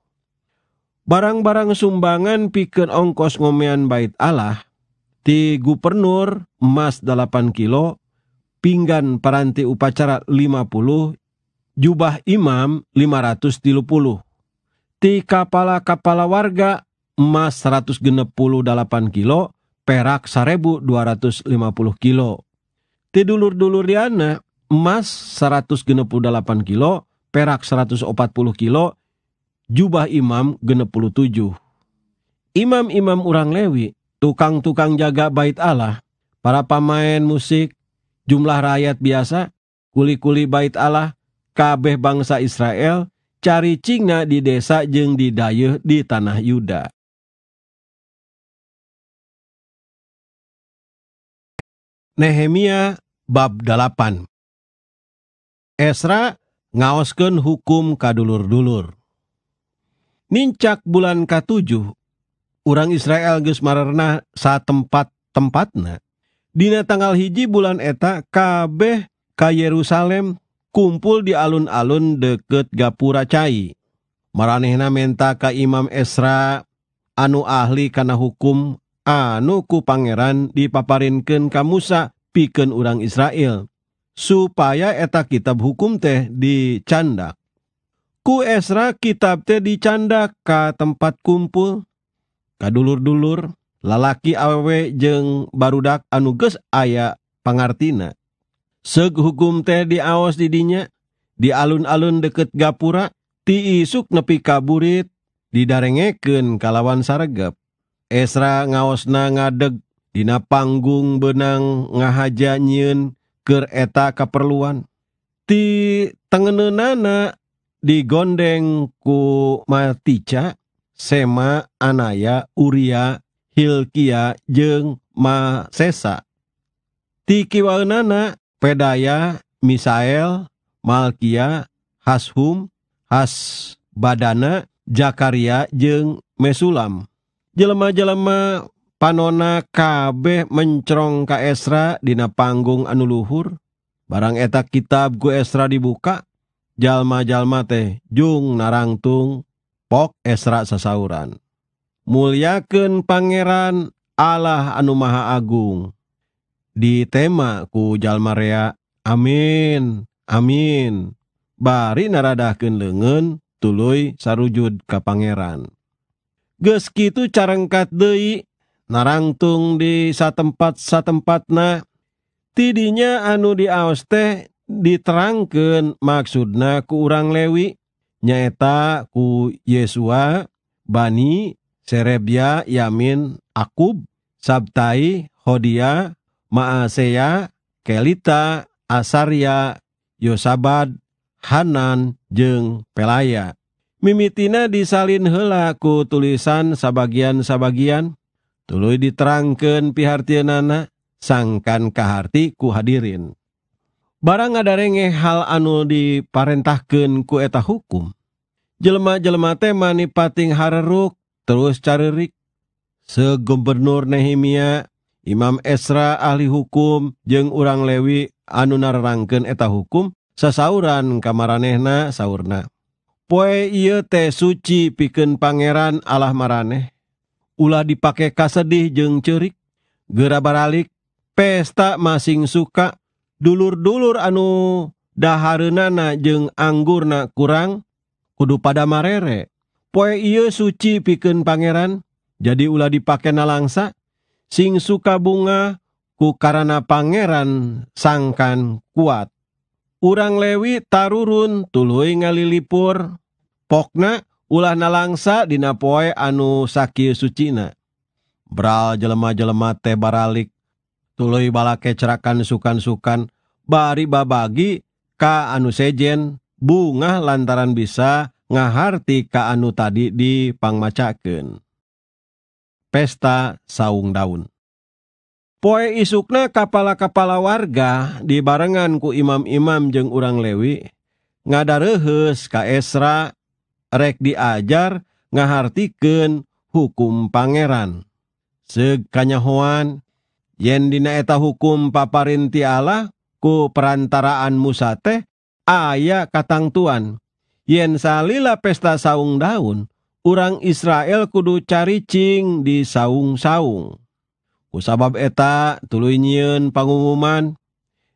barang-barang sumbangan pikir ongkos ngomean bait Allah ti gubernur emas 8 kilo pinggan peranti upacara 50 jubah imam 530 ti kapala-kapala warga emas 168 kilo perak 1250 kilo ti dulur-dulur diana emas 168 kilo perak 140 kilo jubah imam tujuh Imam-imam orang Lewi, tukang-tukang jaga bait Allah, para pemain musik, jumlah rakyat biasa, kuli-kuli bait Allah, kabeh bangsa Israel, cari cingna di desa jeng di dayuh di tanah Yuda. Nehemia bab 8 Esra ngaoskan hukum kadulur-dulur. mincak bulan K7 urang Israel Gusmarrna saat tempat tempatnya Dina tanggal hiji bulan etakabeh Ka Yerusalem kumpul di alun-alun deket gapura cai marehna menta Ka Imam Esra anu ahli karena hukum anu ku Pangeran dipaparinken kamusa piken urang Israel supaya etak kitab hukum teh dicandakan Esra kitab teh dicanda ke tempat kumpul kadulr-dulur lalaki awe jeung barudak anuges aya pangartina seghugum teh diaos didinya di alun-alun deket gapura ti isuk ngepi kaurit didarngeken kalawan sarregp Esra ngaos na ngadegdina panggung benang ngahajanyun ke eta keperluan ti tengene nanaa digogonndengkumatitica sema Anaya Urriahilki je Masesa tikiwalanapedaya Misael Malkia Hashum khas badana Jakaria jeung Mesulam jelemah-jelemah panonakabeh mecorong Ka Esradinana panggung anu Luhur barang etak kitabgue Esra dibuka jalma-jalma teh jung narangtung pok esra sasauran. Mulyaken pangeran Allah anu maha agung. Di tema ku jalma rea, amin, amin. Bari naradahkeun lengan tuluy sarujud ke pangeran. Geus kitu carengkat deui narangtung di satempat-satempatna tidinya anu di teh diterangkan maksudnaku urang lewi, nyaetaku Yesua, Bani, Seebya, Yamin akub, Sabai, Khiah, maase, Kelita, asaria, Yosabad, Hanan jeng pelaya. Mimitina disalin helaku tulisan sebagiansabagian, tulu diterangkan pihatiya nana, sangkankahhatiku hadirin. barang nga adange hal anul diparententahkan kueta hukum jelemah-jelemate manipat haruk terus cari rik segubernur Nehimmia Imam Esra ahli hukum jeng urang Lewi anunar rangken eta hukum sesauran kamar anehna sauurna poie te Suci piken Pangeran Allah mareh Ulah dipakai kas sedih jengcuririk gera baralik pesta masing suka dulur-dulur anudahhar nana je anggur na kurang kudu pada marere poi yo Suci piken Pangeran jadi ulah dipakai nalangsa sing suka bunga kukarana Pangeran sangkan kuat urang Lewi Tarurun tulu nga lipurpokna ulah nalangsa Dipoe anu Saki Sucina beral jelemah-jelema Tebaralik bala kecerakan sukan-sukan baribabagi kaanu sejen bunga lantaran bisa ngaharti ka anu tadi dipangmaacaken pesta sauung daun poie isuklah kepala-kappa warga dibarennganku imam-imam jeung urang lewi ngadarehes Kesra rek diajar ngaharken hukum Pangeran segkanyahoan ke dinaeta hukum paparinti Allah ku perantaraan musa tehh aya Katang Tuan yen salilah pesta sauung daun urang Israel kudu caricing di sauung-saung usabab eta tulunyiin pengumuman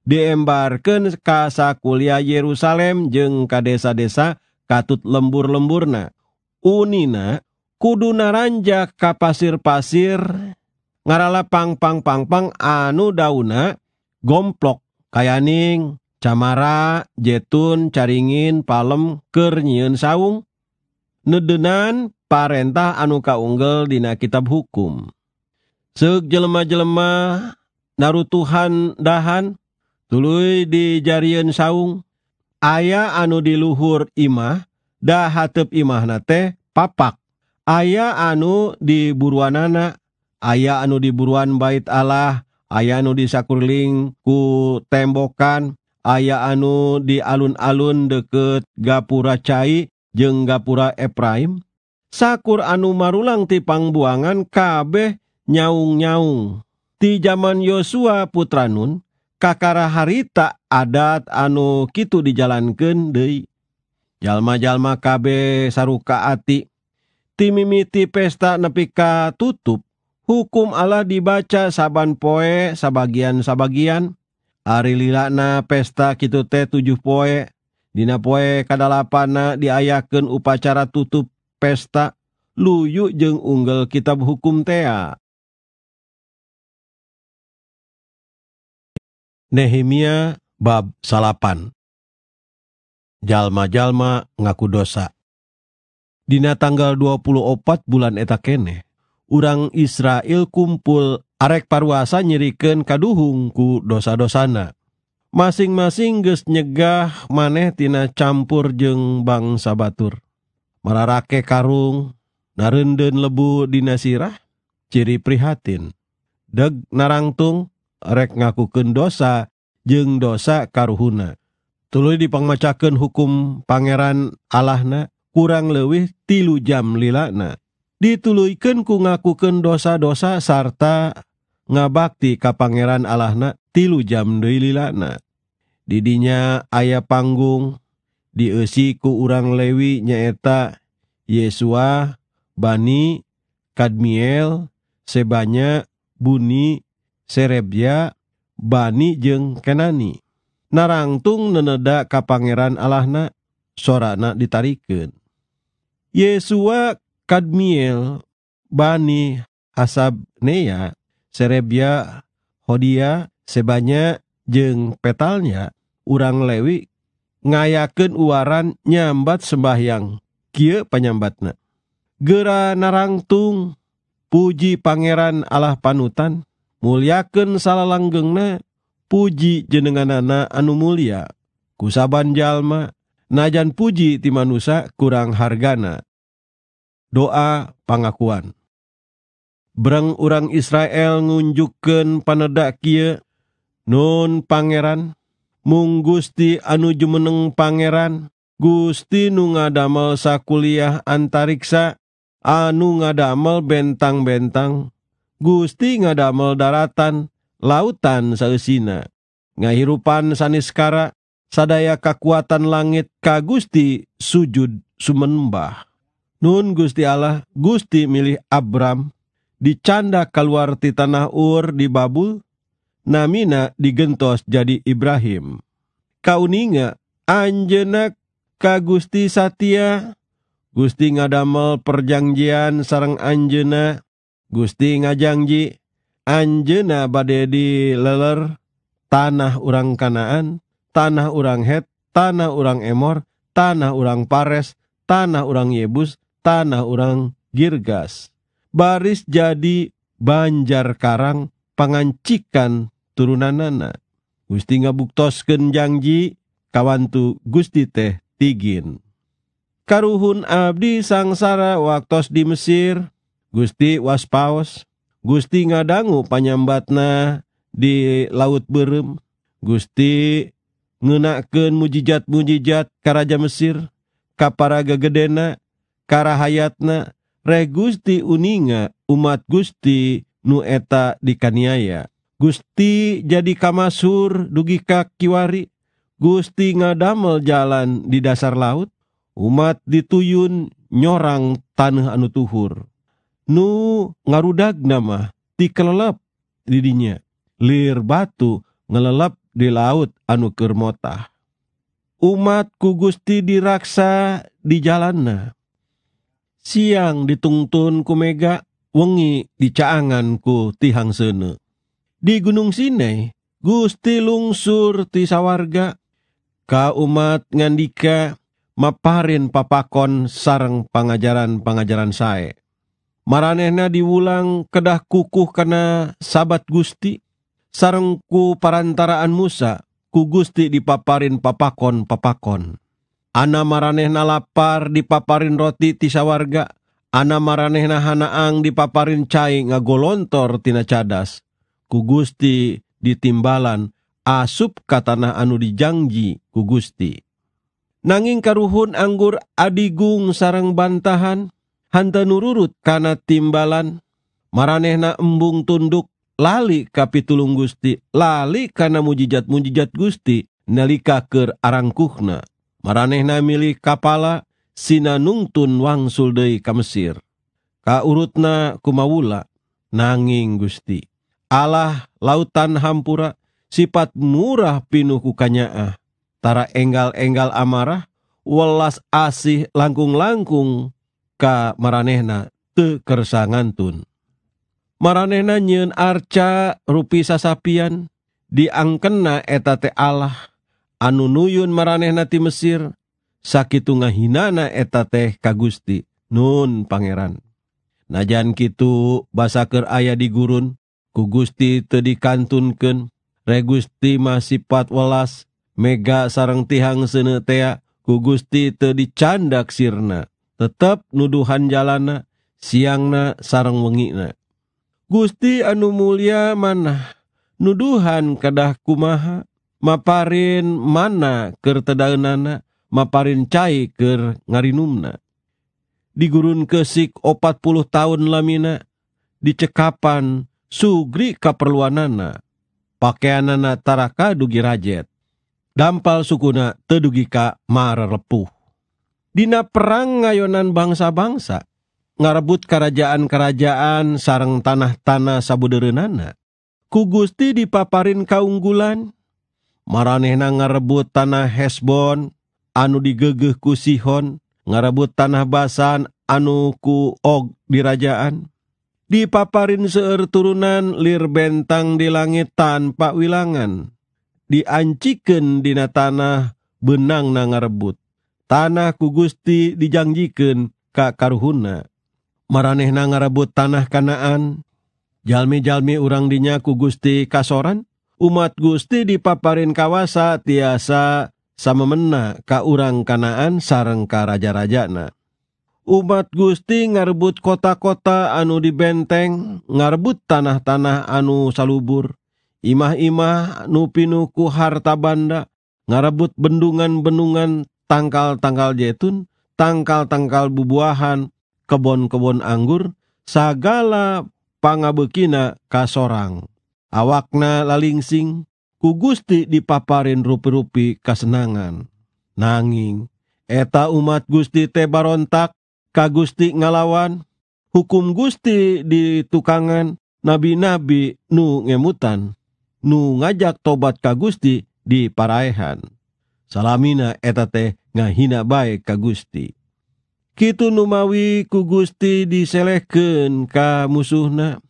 diembarken kasa kuliah Yerusalem jeung ka desa-desa katut lembur-lemburna unina kudu naranjak kap pasir-pasir yang la pang pang pangpang anu dauna gompplok kaying Cara jetun jaringin palemkernyiun sauung Nedenan Parentah anuka unggul Dina kitab hukum segjelemah-jelemah naru Tuhan dahan tulu di jarion sauung aya anu diluhur Imah dahatb Imahnate papak aya anu di burwanana karena aya anu di buruan bait Allah ayanu di sakurling ku tembokan aya anu di alun-alun deket gapura cai jeng gapura Eprime Sakur anu marulang dipangbuangan Keh nyaung-nyaung di zaman Yosua putranun Kakara harita adat anu Kitu di jalan Kende jalma-jalma KB saruka ati timimiiti pesta nepika tutup hukum Allah dibaca saban poe sabagian-sabagian. Ari lilana pesta kitu teh tujuh poe. Dina poe kadalapana diayakan upacara tutup pesta luyu jeng unggel kitab hukum tea. Ya. Nehemia bab salapan Jalma-jalma ngaku dosa Dina tanggal 24 bulan etakene. urang Israil kumpul arek parwasa nyeriken kaduhungku dosa-dosana masing-masing ges nyegah maneh tina campur jeng bangsa Batur Merarake karung, narenden lebudinasirah ciri prihatin Deg narangtung rek ngakuken dosa jeng dosa karruhuna Tulu dipangmaakan hukum Pangeran alahna kurang lewih tilu jam lilana dituliikan ku ngakuken dosa-dosa sarta ngabakti kapanggeraran ana tilu jam duna didinya ayah panggung diiku urang lewi nyaeta Yesua Bani kadmiel sebanyak bunyi serebja Bani jengkenani narangtung nenedak kapanggeran Allahna sora anak ditarikan Yesua ke Kadmiil Bani asabneya Serebiahoddia sebanyak jeng petalnya urang lewik ngayaken uaran nyambat sembahyang Kye peyambanya gera na rangtung Puji Pangeran Allah panutan muliaken salah lang gegna Puji jenengan anak anu mulia kusaban jalma najan puji dimansa kurang hargaa. doa pengakuan. Berang orang Israel ngunjukkan panada kia nun pangeran, mung gusti anu jumeneng pangeran, gusti nu ngadamel sakuliah antariksa, anu ngadamel bentang-bentang, gusti ngadamel daratan, lautan sausina, ngahirupan saniskara, sadaya kekuatan langit kagusti sujud sumembah. Nun Gusti Allah, Gusti milih Abram, dicanda keluar di tanah Ur di Babul, namina digentos jadi Ibrahim. Kauninga Anjena, ka Gusti Satya, Gusti ngadamel perjanjian sarang anjena, Gusti ngajangji anjena badedi di leler, tanah urang kanaan, tanah urang het, tanah urang emor, tanah urang pares, tanah urang yebus, orang Girgas baris jadi Banjar Karang pengacikan turunan nana Gustiabuktosken janji kawantu Gusti teh tigin karruhun Abdi Ssara Wakos di Mesir Gusti waspaos Gusti ngadanggu panyaambana di laut berem Gusti ngenakken mukjijat mujijat Kaja Mesir kaparragagedena karahayatna re uninga umat Gusti nu eta dikaniaya Gusti jadi kamasur dugi kakiwari kiwari Gusti ngadamel jalan di dasar laut umat dituyun nyorang tanah anu tuhur nu ngarudag nama tikelelep didinya lir batu ngelelep di laut anu kermota umat ku Gusti diraksa di jalanna siang dituntun ku mega, wengi caangan ku tihang sene. Di Gunung sine, Gusti lungsur ti sawarga, ka umat ngandika maparin papakon sarang pangajaran-pangajaran sae. Maranehna diwulang kedah kukuh kena sabat Gusti, sarang ku parantaraan Musa, ku Gusti dipaparin papakon-papakon. Ana maranehna lapar dipaparin roti tisa warga. Ana maranehna hanaang dipaparin cai ngagolontor tina cadas. Ku Gusti ditimbalan asup ka tanah anu dijanji ku Gusti. Nanging karuhun anggur adigung sarang bantahan. Hanta nururut kana timbalan. Maranehna embung tunduk lali kapitulung Gusti. Lali kana mujijat-mujijat Gusti. Nalika ker arangkuhna. Maranehna milih kapala sina nungtun wangsul deui ka Mesir. Kaurutna kumawula nanging Gusti. Allah lautan hampura sifat murah pinuh kukanyaah. Tara enggal-enggal amarah welas asih langkung-langkung ka maranehna teu kersa ngantun. Maranehna nyeun arca rupi sasapian diangkena eta teh Allah nunuyun meraneh nati Mesir sakittunga hinana eta teh ka Gusti Nun pangeran Najan Kitu basaker ayah di gurun ku Gusti tedikantunken Re Gusti ma sipat welas Mega sareng tihang seneteak ku Gusti te di candak sirna tetap nuduhan jalana siangna sareng wenggina Gusti anu mulia mana Nuuhan kedah kumaha, maparin mana ker tedaunana, maparin cai ker ngarinumna Di Gurun kesik opat puluh tahun lamina dicekapan sugri kaperluanana pakaianana taraka dugi rajet dampal sukuna tedugi ka mara repuh dina perang ngayonan bangsa-bangsa ngarebut kerajaan-kerajaan sarang tanah-tanah sabuderenana ku Gusti dipaparin kaunggulan maraneh na ngarebut tanah hesbon anu digehkusihon ngarebut tanah basan anu kuog dirajaan dipapaaparin seuturunan lir benttang di langit tanpa wilangan dianciken Dina tanah benang na ngarebut tanah ku Gusti dijanjiken Kakarna maraneh na rebut tanah kanaan Jami-jalmi urang dinyaku Gusti kasoran umat Gusti dipaparin kawasa tiasa sama mena ka urang kanaan sareng ka raja-rajana. Umat Gusti ngarebut kota-kota anu di benteng, ngarebut tanah-tanah anu salubur, imah-imah nupinuku harta banda, ngarebut bendungan-bendungan tangkal-tangkal jetun, tangkal-tangkal bubuahan, kebon-kebon anggur, sagala pangabekina kasorang. Kh awakna lalingsing ku Gusti dipaparin rupi-rupi kasenangan nanging eta umat Gusti te barontak ka Gusti ngalawan hukum Gusti di tukangan nabi-nabi nu emutan nu ngajak tobat ka Gusti diparaihan salamina eta teh ngahina baik ka Gusti Kitu numamawi ku Gusti diselehken kamu musuhna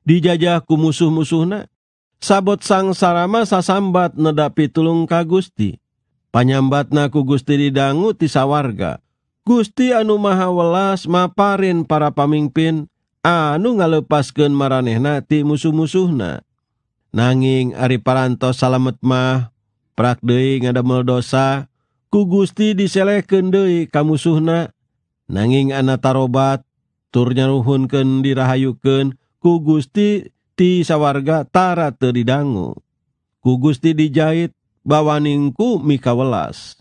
Kh dijajahku musuh-musuh na, sabot sangsara masa sambat nedapi tulung ka Gusti. Panyayambat naku Gusti didanggu tisawarga, Gusti anu maha welas maparin para pamimpin, Anu ngalepasken mareh nati musuh-musuh na. Nanging Ariparanto salamet mah, Pradei ngadamel dosa, ku Gusti diselehken Dei kamu musuhna, nanging anak tarobat, turnya ruhunken dihayuken, ku Gusti ti sawarga tara teridangu. Ku Gusti dijahit bawaningku mika welas.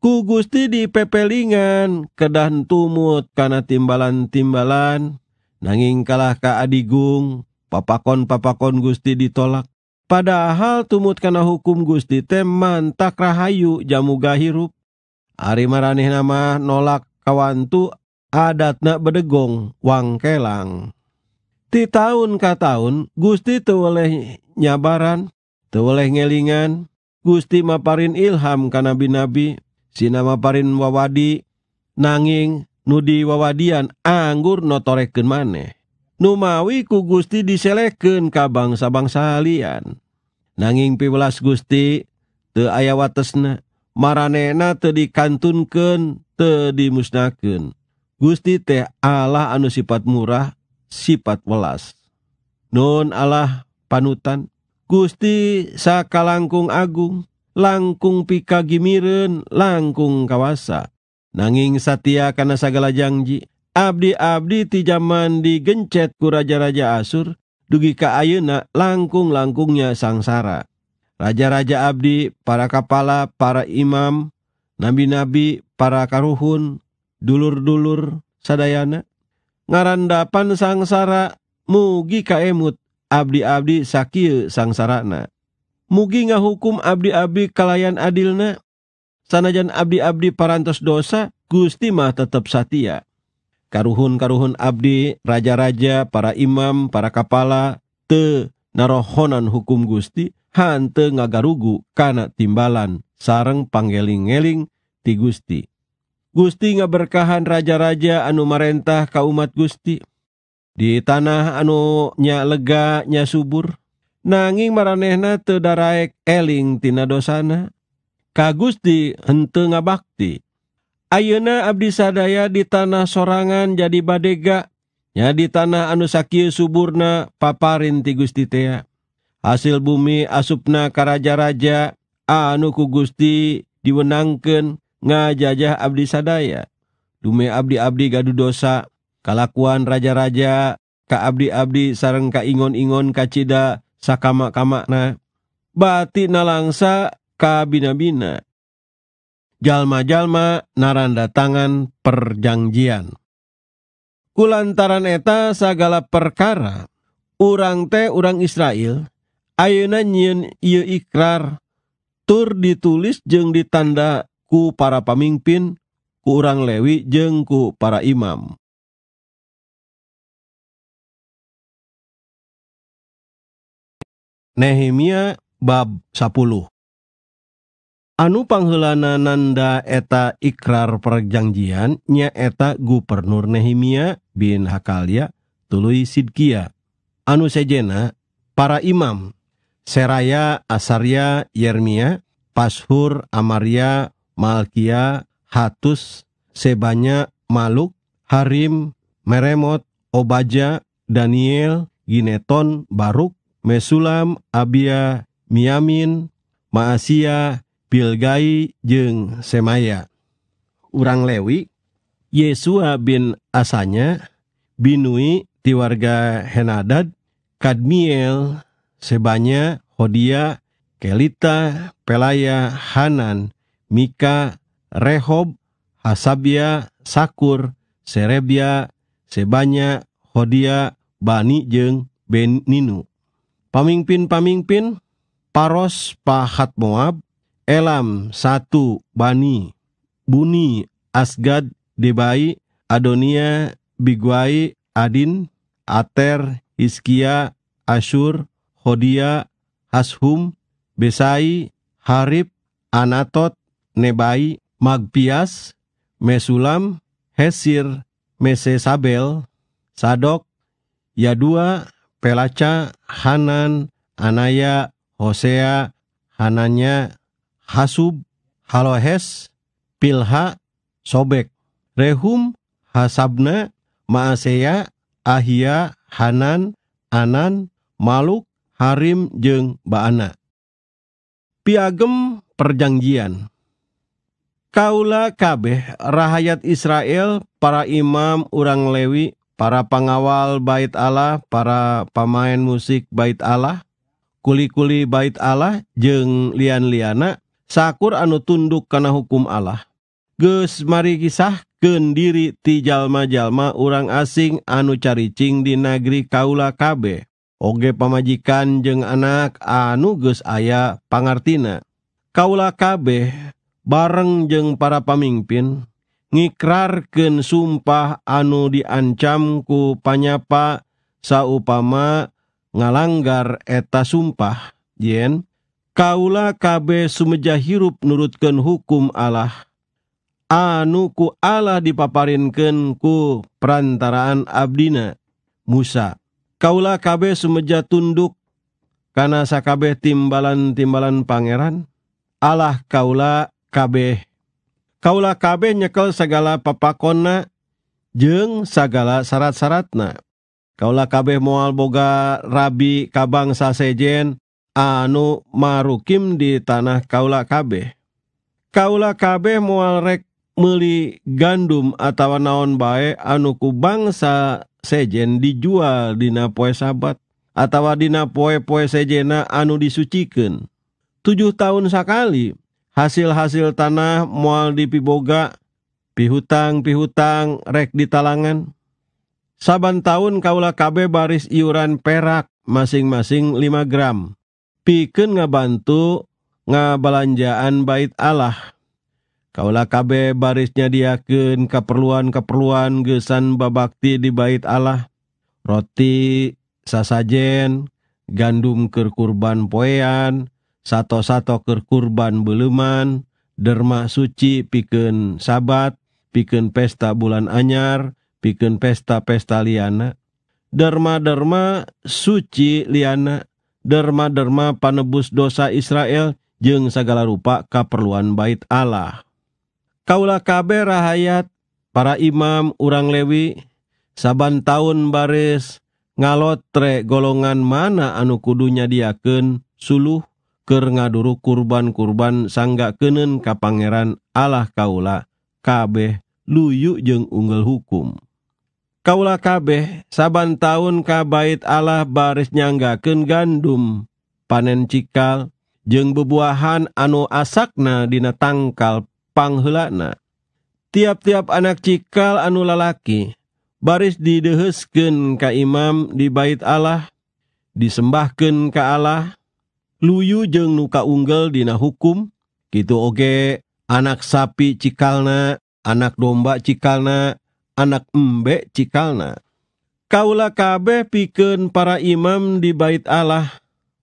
Ku Gusti di pepelingan kedah tumut karena timbalan-timbalan nanging kalah ka adigung papakon-papakon Gusti ditolak. Padahal tumut karena hukum Gusti teman tak rahayu jamuga hirup. Ari maraneh nama nolak kawantu adatna bedegong wangkelang. tahun katahun Gusti teweleh nyabaran tewelehgelingan Gusti Maparin Ilham kanbi-nabi Sinamaparin Wawadi nanging Nudi wawadian anggur notoreken maneh Numawi ku Gusti diseleken ka bangsabangsalian nanging 15 Gusti te ayawatesna maranna tedikantunken tedimusnaken Gusti te Allahlah anu sifat murah sifat welas. Nun Allah panutan, Gusti sakalangkung agung, langkung pika gimiren, langkung kawasa. Nanging satya karena segala janji, abdi-abdi ti zaman digencet ku raja-raja Asur, dugi ka ayeuna langkung-langkungnya sangsara. Raja-raja abdi, para kepala, para imam, nabi-nabi, para karuhun, dulur-dulur, sadayana, ngarandapan sangsara mugi kaemut abdi-abdi sakil sangsarana mugi ngahukum abdi-abdi kalayan adilna sanajan abdi-abdi parantos dosa Gusti mah tetap satia karuhun-karuhun abdi raja-raja para imam para kapala, te narohonan hukum Gusti hante ngagarugu kana timbalan sareng panggeling-ngeling ti Gusti Gusti ngaberkahan raja-raja anu Marentah kaum umat Gusti di tanah annya legaknya subur nanging marehna te daek Eling Ti dosana Ka Gusti hetu ngabati Ayeuna Abdisadaya di tanah sorangan jadi badeganya di tanah anu Saki suburna papa Rinti Gustitea hasil bumi asupna ka raja-raja anuku Gusti diwenangkan, ngajajah abdi sadaya. Dume abdi-abdi gadu dosa, kalakuan raja-raja, ka abdi-abdi sareng ka ingon-ingon ka cida, sakama-kamakna. Bati nalangsa ka bina-bina. Jalma-jalma naranda tangan perjanjian. Kulantaran eta segala perkara, urang teh urang Israel, ayeuna nyiin ieu ikrar, tur ditulis jeng ditanda ku para pemimpin ku orang Lewi jeng ku para imam. Nehemia bab 10 Anu panghelana nanda eta ikrar perjanjian nya eta gubernur Nehemia bin Hakalia tului Sidkia anu sejena para imam Seraya Asaria Yermia Pashur Amaria Malkia, Hatus, Sebanya, Maluk, Harim, Meremot, Obaja, Daniel, Gineton, Baruk, Mesulam, Abia, Miamin, Maasia, Pilgai, jeng Semaya. Urang Lewi, Yesua bin Asanya, Binui, tiwarga Henadad, Kadmiel, Sebanya, Hodia, Kelita, Pelaya, Hanan, Mika, Rehob, Hasabia, Sakur, Serebia, Sebanya, Hodia, Bani jeng Beninu. Pamingpin-pamingpin, Paros Pahat Moab, Elam satu Bani, Buni, Asgad, Debai, Adonia, Bigwai, Adin, Ater, Iskia, Ashur, Hodia, Hashum, Besai, Harib, Anatot, Nebai, Magpias, Mesulam, Hesir, Mesesabel, Sadok, Yadua, Pelaca, Hanan, Anaya, Hosea, Hananya, Hasub, Halohes, Pilha, Sobek, Rehum, Hasabna, Maaseya, Ahia, Hanan, Anan, Maluk, Harim jeng Baana. Piagem perjanjian. Kaula kabeh rahayaat Israel para Imam urang Lewi para pengawal bait Allah para pemain musik bait Allah kuli-kulli bait Allah jeng Lilianana sakur anu tunduk karena hukum Allah geus mari kisah Kendiri ti Jalma-jalma orang asing anu caricing di nageri Kaulakabeh oge pamajikan jeng anak anu ges ayah pangartina Kaula kabeh Kh barengjeng para pemimpin ngikraken sumpah anu diancamku panyapa sauama ngalanggar eta sumpah yen Kaula KB summeja hirup nurutkan hukum Allah anuku Allah dipaparinkenku perantaraan Abdina Musa Kaula KB summeeja tunduk karena sakkabeh tibalan-tbalan Pangeran Allah Kaula yang karenakabeh Kaulakabeh nyekel segala pepakona jeng segala sayarat-syaratna Kaula kabeh mual boga rabi kabangsa Sejen anu marukim di tanah Kaula kabeh Kaula kabeh mualrekmeli gandum atautawa naon baik anuku bangsa sejen dijual dina poe sahabat atautawa dina poe-poe Sejena anu disucikenjuh tahun sakali hasil-hasil tanah mual di piboga, pihutang-pihutang rek di talangan. Saban tahun kaula KB baris iuran perak masing-masing 5 gram. Pikeun ngabantu ngabalanjaan bait Allah. Kaula KB barisnya diakeun keperluan-keperluan gesan babakti di bait Allah. Roti, sasajen, gandum ker kurban poean, -satu kekurban Buleman Dermak suci piken sabat piken pesta bulan anyar piken pesta pesta liana Derma Derma Suci liana Derma Derma panebus dosa Israel jeung segala rupa kapperluan bait Allah KaulakabBrah hayaat para Imam urang Lewi saban tahun baris ngalot trek golongan mana anu kudunya diaken Suluhu ngadur korban-kurban sangangga kenen ka Pangeran Allah kaula kabeh luyuk je unggul hukum Kaula kabeh saban tahunkah bait Allah baris nyaanggaken gandum panen cikal jeng bebuahan anu asaknadina takal panghellakna tiap-tiap anak cikal anulalaki baris didehesken kaimaam di bait Allah disembahken ke Allah, je luka unggel Di hukum gituge anak sapi cikalna anak dombak cikalna anak emmbek cikalna Kaula KB piken para imam di bait Allah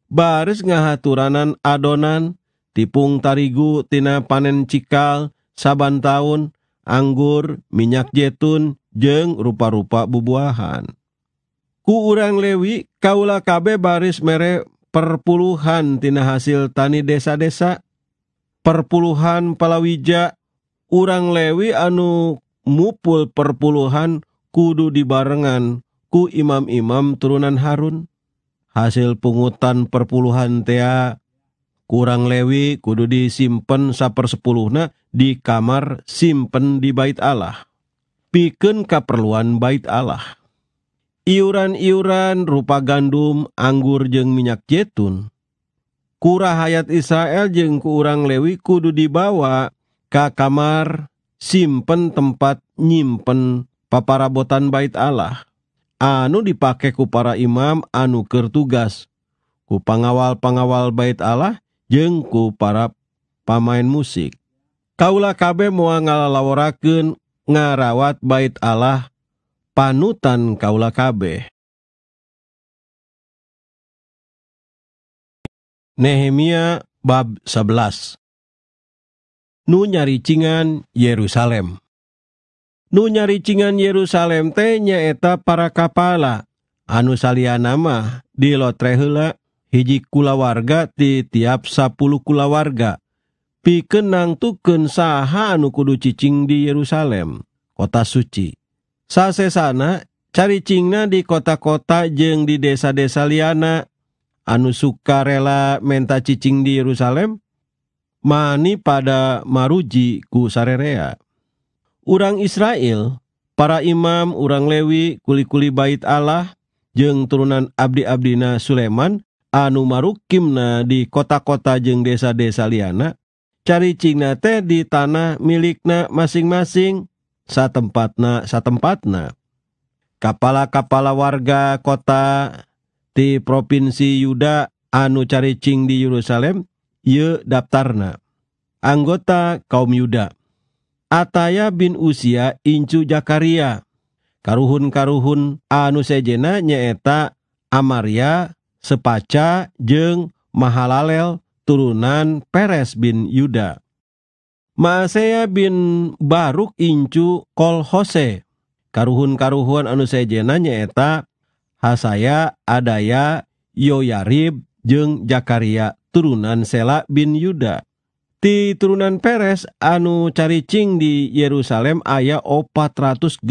baris ngahaturanan adonan tipung tarigu tina panen cikal saban tahun anggur minyak jetun jeng rupa-rupa bubuahan ku urang lewi Kaula KB baris merek perpuluhan tina hasil tani desa-desa perpuluhan palawija urang Lewi anu mupul perpuluhan kudu dibarengan ku imam-imam turunan Harun hasil pungutan perpuluhan tea kurang Lewi kudu disimpen sapersepuluhna di kamar simpen di bait Allah piken kaperluan bait Allah Kh iuran-iuran rupa gandum anggur jeng minyak jetun kura hayat Israel jengku urang lewi Kudu di bawahwa Ka kamar simpen tempat nyimpen paparabotan bait Allah anu dipakaiku para imam anu kerugagas ku pengawal pengawal bait Allah jengku para pamain musik kaulah ka mua nga- lawken ngarawat bait Allah, panutan kaula kabeh. Nehemia bab 11 Nu nyaricingan Yerusalem Nu nyaricingan Yerusalem teh nyaeta para kapala anu nama di lotrehela hiji Warga di tiap Kula Warga pikenang nangtukeun saha anu kudu cicing di Yerusalem kota suci sasesana cingna di kota-kota jeng di desa-desa liana anu suka rela menta cicing di Yerusalem mani pada maruji ku sarerea urang Israel para imam urang Lewi kuli-kuli bait Allah jeng turunan abdi-abdina Suleman anu marukimna di kota-kota jeng desa-desa liana cari cingna teh di tanah milikna masing-masing sa satempatna satempatna. kapala kapala warga kota di Provinsi Yuda anu caricing di Yerusalem, ye daftarna. Anggota kaum Yuda. Ataya bin Usia Incu Jakaria. Karuhun-karuhun anu sejena nyeta Amaria, Sepaca, jeng Mahalalel, turunan Peres bin Yuda. Masea bin Baruk incu kol Hose. karuhun karuhun anu sejena nyeta Hasaya, Adaya, Yoyarib, jeng Jakaria turunan Sela bin Yuda. Ti turunan Peres anu caricing di Yerusalem aya 468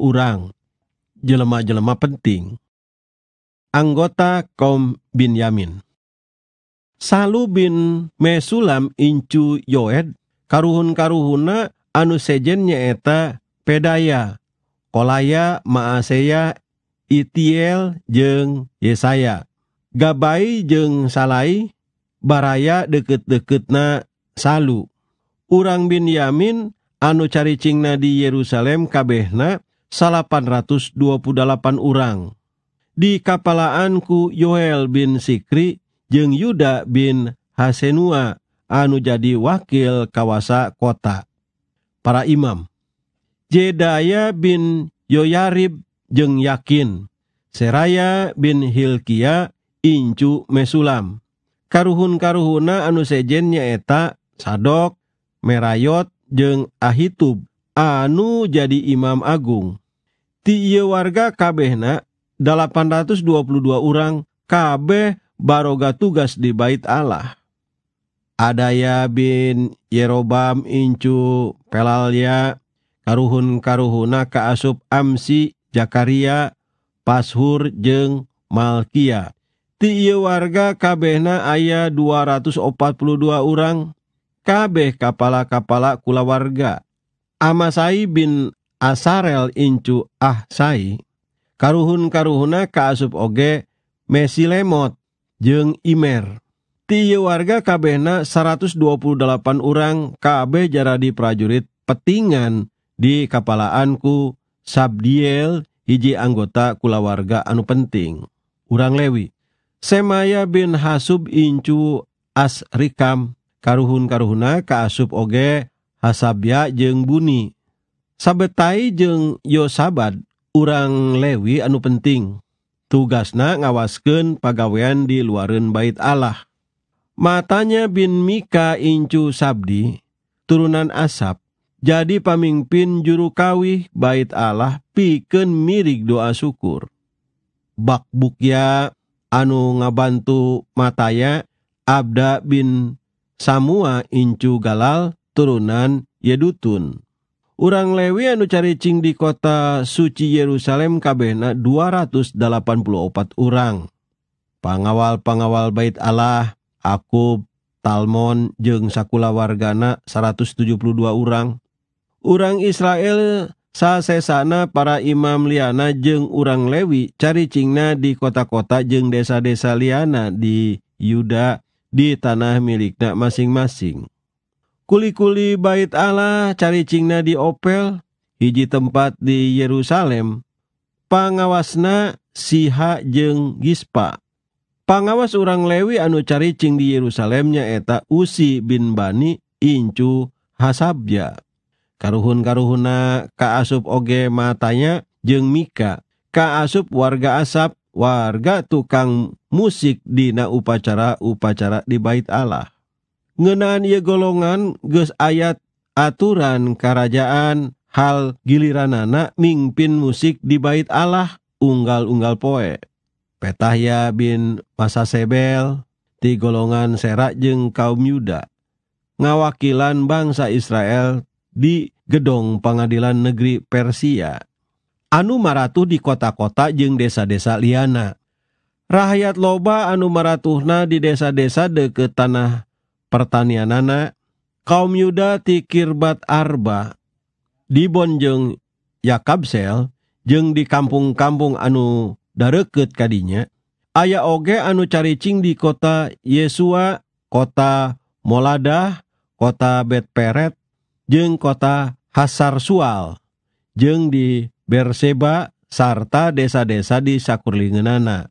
orang Jelema-jelema penting. Anggota kaum Yamin. Salu bin Mesulam incu Yoed un-karuhuna anu sejen nyaeta pedaya kolaya maase it jeng Yesaya Gai jeng Salai baraya deket-deketna Salu urang bin Yamin anu caricingna di Yerusalemkabehna salah 828 urang di kapalanku Yoel bin sikri jeng Yuda bin Hasenua, anu jadi wakil kawasa kota. Para imam. Jedaya bin Yoyarib jeng yakin. Seraya bin Hilkia incu mesulam. Karuhun-karuhuna anu sejennya eta Sadok, Merayot, jeng Ahitub. Anu jadi imam agung. Ti warga kabehna 822 orang kabeh baroga tugas di bait Allah. Adaya bin Yerobam incu Pelalya karuhun karuhuna kaasup Amsi Jakaria Pashur jeng Malkia. Ti warga kabehna aya 242 orang kabeh kapala-kapala kula warga. Amasai bin Asarel incu Ahsai karuhun karuhuna kaasup oge Mesilemot jeng Imer. Ti warga kabehna 128 orang KB jaradi prajurit petingan di kapalaanku Sabdiel hiji anggota kula warga anu penting. Urang Lewi. Semaya bin Hasub incu as rikam karuhun-karuhuna asub oge Hasabya jeng Buni. Sabetai jeng Yosabad urang Lewi anu penting. Tugasna ngawasken pagawean di luaran bait Allah. Matanya bin Mika Incu Sabdi, turunan Asap, jadi pamimpin juru kawih bait Allah Piken mirig doa syukur. ya anu ngabantu mataya Abda bin Samua Incu Galal turunan Yedutun. Urang Lewi anu cing di kota suci Yerusalem kabehna 284 orang. Pangawal-pangawal bait Allah, aku Talmon jeng Sakula wargana 172 urang orang Israel saesana para Imam Liana jeung urang Lewi cari Cna di kota-kota je desa-desa liana di Yuda di tanah milikna masing-masing kuli-kulli bait Allah cari Cna di Opel hiji tempat di Yerusalem pengaawasna Siha jengghispa pengawas orang Lewi anu caricing di Yerusalemnya eta Ui bin Bani incu hasabya karruhun-karruhuna Ka asup Oge matanya jeng mika Ka asup warga asap warga tukang musikdina upacara upacara di bait Allah ngenaania golongan Gus ayat aturan kerajaan hal giliran naana mipin musik di bait Allah unggal-unggal poe. Petahya bin Masa Sebel, di golongan Serak jeng kaum Yuda ngawakilan bangsa Israel di gedong pengadilan negeri Persia anu Maratu di kota-kota jeng desa-desa liana rakyat loba anu maratuhna di desa-desa deket tanah pertanianana kaum Yuda ti Kirbat Arba di Bonjeng Yakabsel jeng di kampung-kampung anu dareket kadinya aya oge anu caricing di kota Yesua kota Moladah kota Betperet jeng kota Hasarsual, jeng di Berseba sarta desa-desa di Sakurlingenana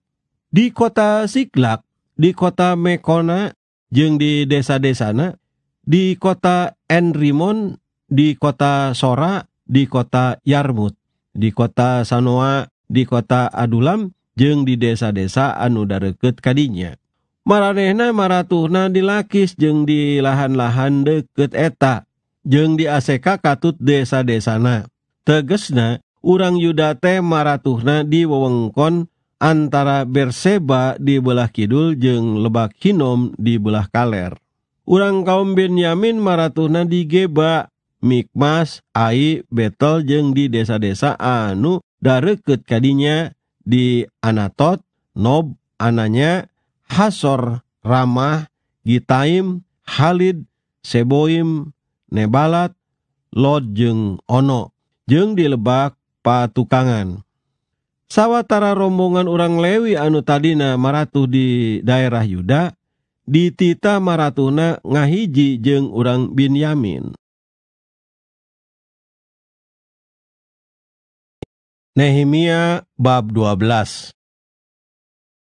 di kota Siklak di kota Mekona jeng di desa-desana di kota Enrimon di kota Sora di kota Yarmut di kota Sanoa di kota Adulam jeng di desa-desa anu dareket kadinya. Maranehna maratuhna dilakis jeng di lahan-lahan deket eta, jeng di aseka e katut desa-desana. Tegesna, urang Yudate maratuhna di wewengkon antara Berseba di belah kidul jeng Lebak Hinom di belah kaler. Urang kaum Benyamin maratuhna di Geba, Mikmas, Ai, Betel jeng di desa-desa anu da reukeut kadinya di Anatot Nob ananya Hasor Ramah Gitaim Halid Seboim Nebalat Lod Jeng Ono di lebak patukangan Sawatara rombongan orang Lewi anu tadina maratuh di daerah Yuda ditita Maratuna ngahiji Jeng orang Binyamin Nehemia bab 12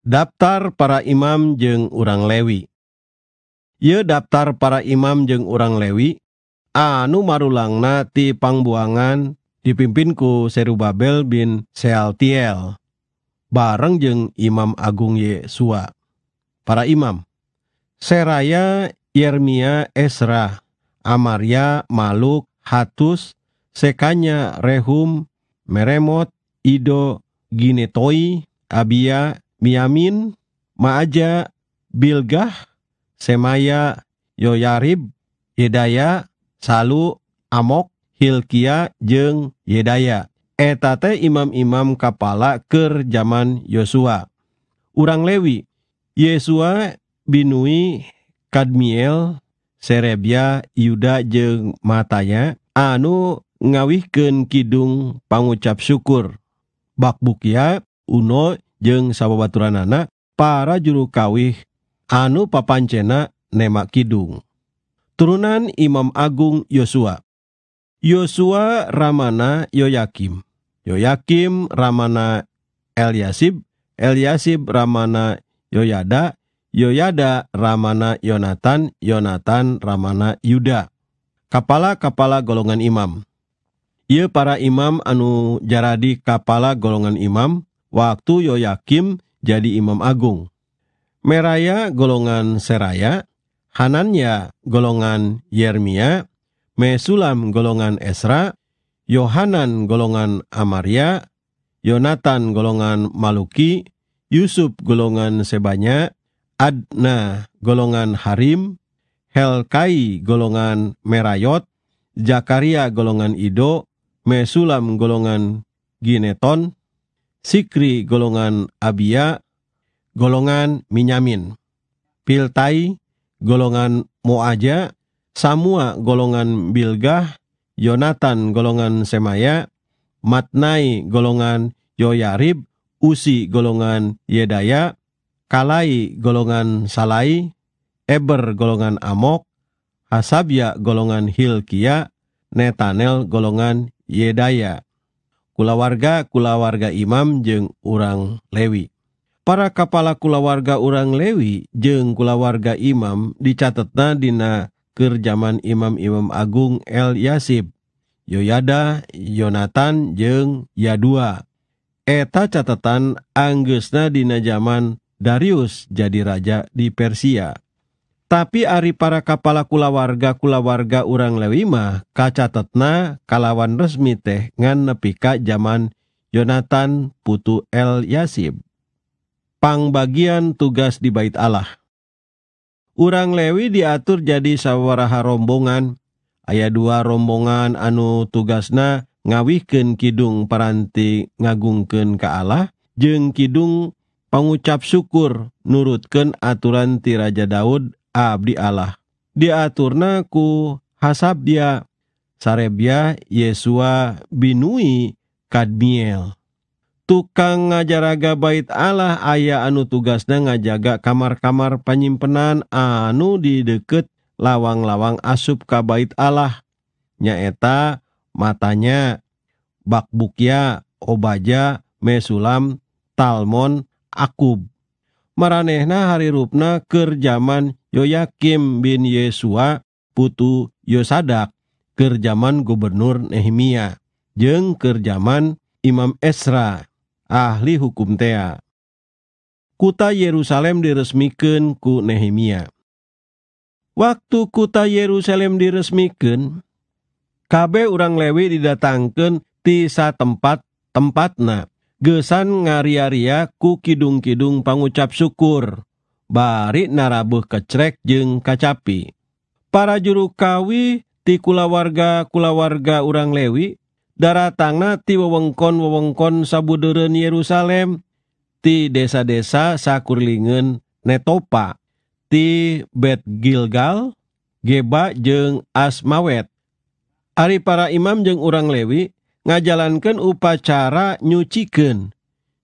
Daftar para imam jeng urang Lewi Ye daftar para imam jeng urang Lewi anu marulangna ti pangbuangan dipimpin Serubabel bin Sealtiel bareng jeng imam agung Yesua para imam Seraya Yermia Esra Amaria Maluk Hatus Sekanya Rehum Meremot, Ido, Ginetoi, Abia, Miamin, Maaja, Bilgah, Semaya, Yoyarib, Yedaya, Salu, Amok, Hilkia, jeng Yedaya. Eta imam-imam kapala ker zaman Yosua. Urang Lewi, Yesua binui Kadmiel, Serebia, Yuda jeng Matanya, anu ngawihken Kidung pangucap syukur bak bukia Uno jeung sababaturan anak para juru kawih anu papancena nemak Kidung turunan Imam Agung Yosua Yosua Ramana Yoyakim Yoyakim Ramana Eliasib Eliasib Ramana Yoyada Yoyada Ramana Yonatan Yonatan Ramana Yuda kapala kapala golongan imam ia para imam anu jaradi kapala golongan imam waktu Yoyakim jadi imam agung Meraya golongan Seraya Hananya golongan Yermia Mesulam golongan Esra Yohanan golongan Amaria Yonatan golongan Maluki Yusuf golongan Sebanya Adna golongan Harim Helkai golongan Merayot Jakaria golongan Ido, Mesulam golongan Gineton, Sikri golongan Abia, golongan Minyamin, Piltai golongan Moaja, Samua golongan Bilgah, Yonatan golongan Semaya, Matnai golongan Yoyarib, Usi golongan Yedaya, Kalai golongan Salai, Eber golongan Amok, Hasabia golongan Hilkia, Netanel golongan Yedaya. Kula warga kula warga Imam Je urang Lewi. Para kepala kula warga urang Lewi jeng kula warga Imam didicat Nadina Kerjaman Imam-imam Agung El Yasib. Yoyada Yona jeng Yadua. Eta catatan Anggus Nadinana zaman Darius jadi raja di Persia. Ari para kap kepala kula warga kula warga urang Lewimah kaca Tena kalawan resmiih ngannepi Kak zaman Jonathan Putu El Yasibpang bagian tugas di bait Allah urang Lewi diatur jadi sawwaraaha rombongan aya dua rombongan anu tugas na ngawihken Kidung peranti ngagungken ke Allah je Kidung pengucap syukur nurutken aturanti Raraja Daud abdi Allah. Dia aturna ku hasab dia sarebia Yesua binui Kadmiel. Tukang ngajaraga bait Allah ayah anu tugasna ngajaga kamar-kamar penyimpanan anu di deket lawang-lawang asup ka bait Allah. Nyaeta matanya Bakbukya, Obaja, Mesulam, Talmon, Akub maranehna hari rupna ker zaman Yoyakim bin Yesua putu Yosadak ker zaman gubernur Nehemia jeng ker zaman Imam Esra ahli hukum tea. Kuta Yerusalem diresmikan ku Nehemia. Waktu kuta Yerusalem diresmikan, KB orang Lewi didatangkan tisa tempat tempatna Gesan ngari-aria ku Kidung Kidung Pangucap syukur Bar narabuh kerek jeung kacapi Para juruk kawi ti kulawarga kulawarga urang Lewi, Darrahtanga ti wewengkon wewengkon sabude Yerusalem di desa-desa Sakurlingen Netoopa ti Begilgal geba jeng asmawet Ari para Imam Jeng orangrang Lewi, karena jalankan upacara nyuciken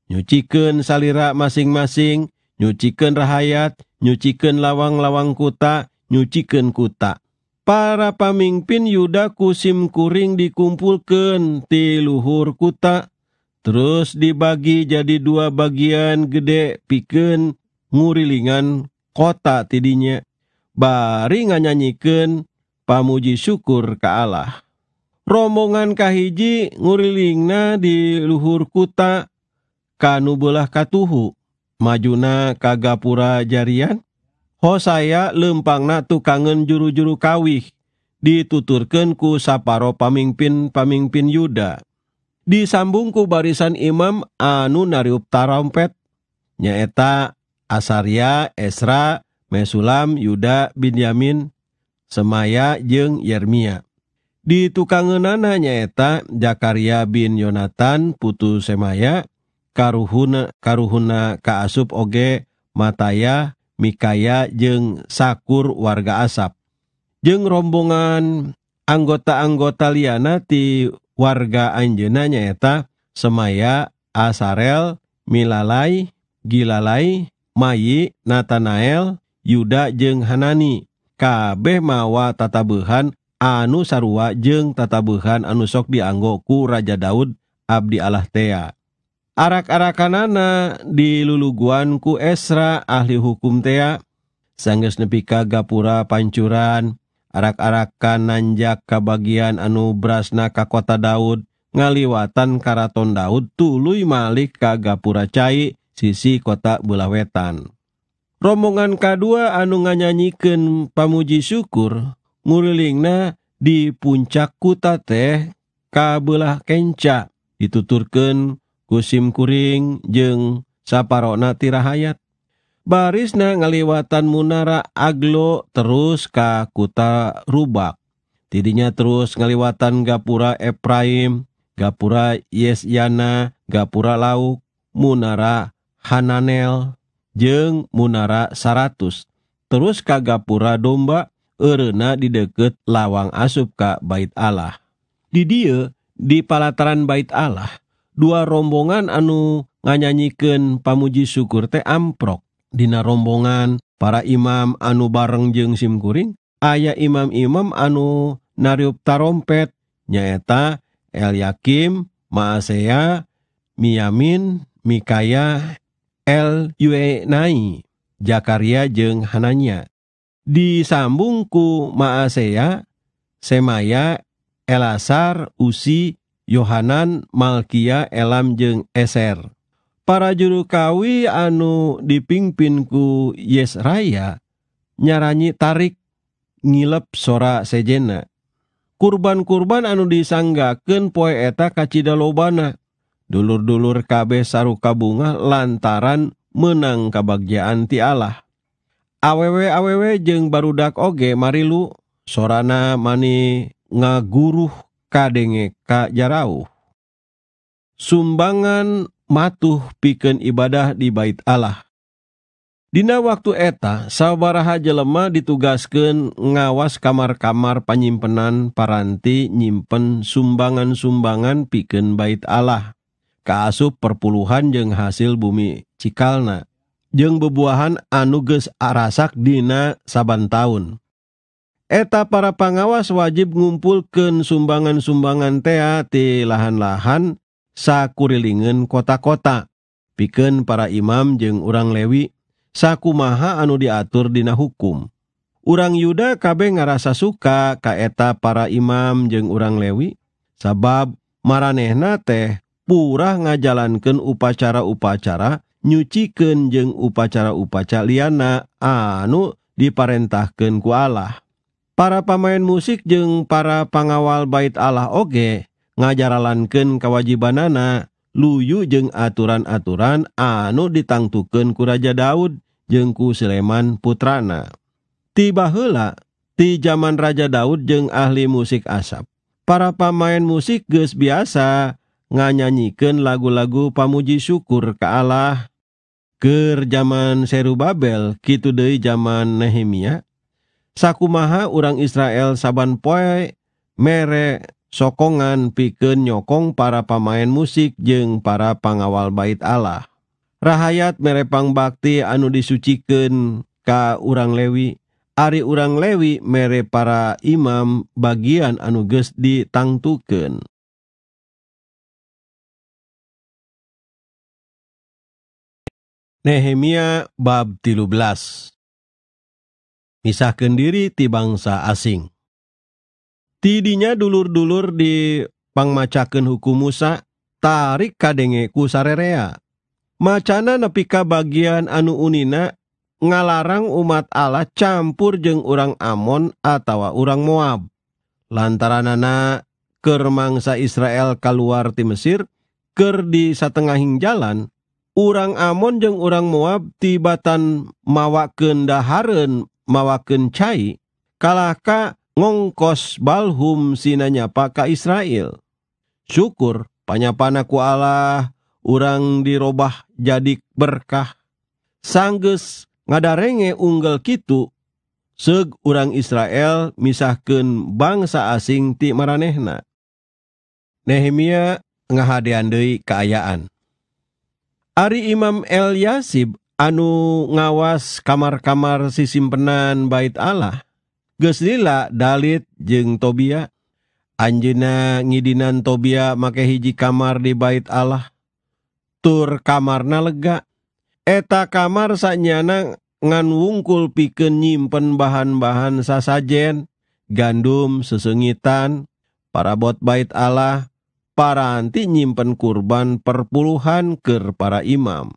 nyuciken salirira masing-masing nyuciken rahaat nyuciken lawang lawang kuta nyuciken kuta Para pemimpin Yuda kusimkuring dikumpulkan tiluhur kuta terus dibagi jadi dua bagian gede piken ngurilingan kota tidinya Bar nganyanyiken pamuji syukur ke Allah, rombongan kahiji ngurilingna di luhur kuta kanubelah katuhu majuna kagapura jarian Ho saya lempangna tukangen juru-juru kawih dituturkan ku saparo pamimpin-pamimpin Yuda. Disambung ku barisan imam anu nariup tarompet nyaeta Asaria, Esra, Mesulam, Yuda, Binyamin, Semaya, jeng Yermia. Di tukangenana nyaeta jakaria bin Yonatan putu Semaya, karuhuna karuhuna kaasup oge Mataya, Mikaya jeng Sakur warga Asap. Jeng rombongan anggota-anggota liana ti warga anjena nyaeta Semaya, Asarel, Milalai, Gilalai, Mayi, Natanael, Yuda jeng Hanani. Kabeh mawa tatabuhan Quran Anu sarwa jeung tatabuhan anus sok dianggoku Raja Daud Abdi Allahtea. Ararak-arak kanana di lulugun kuesra ahlikumtea, sanggesnepika gapura Pancuran, Ararak-arak kananjak kaba anu Brasna ka kota Daud ngaliwatan Karaton Daud Tulu Malik ka gappur Caai sisi Kota Bulaw Wetan. Rombongan K2 anu nganyanyiken pamuji syukur, murilingna di puncak kuta teh kabelah kenca dituturken kusim kuring jeng saparona tirahayat barisna ngaliwatan Munara Aglo terus ka kuta rubak tidinya terus ngaliwatan Gapura Efraim Gapura Yesyana Gapura Lauk Munara Hananel jeng Munara Saratus. terus ka Gapura Domba did deket lawang asupka bait Allah Didiye di Palataran Bat Allah dua rombongan anu nganyanyiken pamuji syukur te amprok Dina rombongan para imam anu bareng jengsimkuring ayaah imam-imam anu Naryubtarompetnyaeta El Yakim maase Miamin Miya L nai Jakkarya jeng Hananya. disambungku maase semaya Elasar Usi Yohanan Malkia Elamjeng eser parajurukawi anu dipingpinku Yesraya nyaranyi tarik ngileb sora Sejena kurban-kurban anu disanggaken poe eta kacita Lobana dulur-dulur KB sarukabunga lantaran menangkap bagianan Allah Aww, aww, jeng baru barudak oge Mari lu sorana mani ngaguruh kadenge ka jarau sumbangan matuh piken ibadah di bait Allah Dina waktu eta sabaraha jelema ditugaskan ngawas kamar-kamar penyimpanan paranti nyimpen sumbangan-sumbangan piken bait Allah Kasup perpuluhan jeng hasil bumi Cikalna bebuahan anuges arasak dina saban tahun eta para pengawas wajib ngumpulken sumbangan-sumbangan teaati lahan-lahan saurilingen kota-kota piken para imam jeung orangrang Lewi sakku maha anu diatur Dina hukum orangrang Yuda kabeh ngaasa suka kaeta para imam jeung orangrang Lewi sabab marehna teh pura ngajalankan upacara-upacara, nyuciken jeng upacara upacalianana Anu diparenttahahkan kuala. Para pamain musik jeng para pangawal bait Allahge, ngajaralan ke Kawajibanana, Luyu jeng aturan- atn Anu ditangtken ku raja Daud jengkusleman putrana. Titiba helah di zaman Raja Daud jeung ahli musik asap. Para pamain musik geus biasa, nyanyiken lagu-lagu pamuji syukur ke Allah Ker zaman seru Babel Ki the zaman Nehemia Sakumaha urang Israel saban poe merek sokongan piken nyokong para pamain musik jeng para pangawal bait Allah rahayaat merepang bakti anu disuciken ka urang Lewi Ari urang lewi mere para imam bagian anuges ditangtuken. Nehemia bab 13 Misahkan diri ti bangsa asing Tidinya dulur-dulur di pangmacakan hukum Musa tarik kadenge ku sarerea Macana nepika bagian anu unina ngalarang umat Allah campur jeng orang Amon atau orang Moab lantaran anak ker mangsa Israel keluar ti Mesir ker di setengahing jalan orang Amon jeung orang Moab tibatan mawaken daharen mawaken cai kalaka ngongkos balhum sinanya paka Israel syukur panyapanaku Allah orang dirobah jadi berkah sangges ngadarenge unggal kitu seg orang Israel misahkan bangsa asing ti maranehna. Nehemia ngahadean deui kaayaan. Imam El Yasib anu ngawas kamar-kamar sisim penaan bait Allah Geslila dalit jeng tobia Anjna ngidinanan Tobia make hiji kamar di bait Allah tur kamar na lega eta kamar saknyanang nganwunungkul pike nyimpen bahan-bahan sasaajen gandum sesunggin para bot bait Allah, paranti nyimpen kurban perpuluhan ke para imam.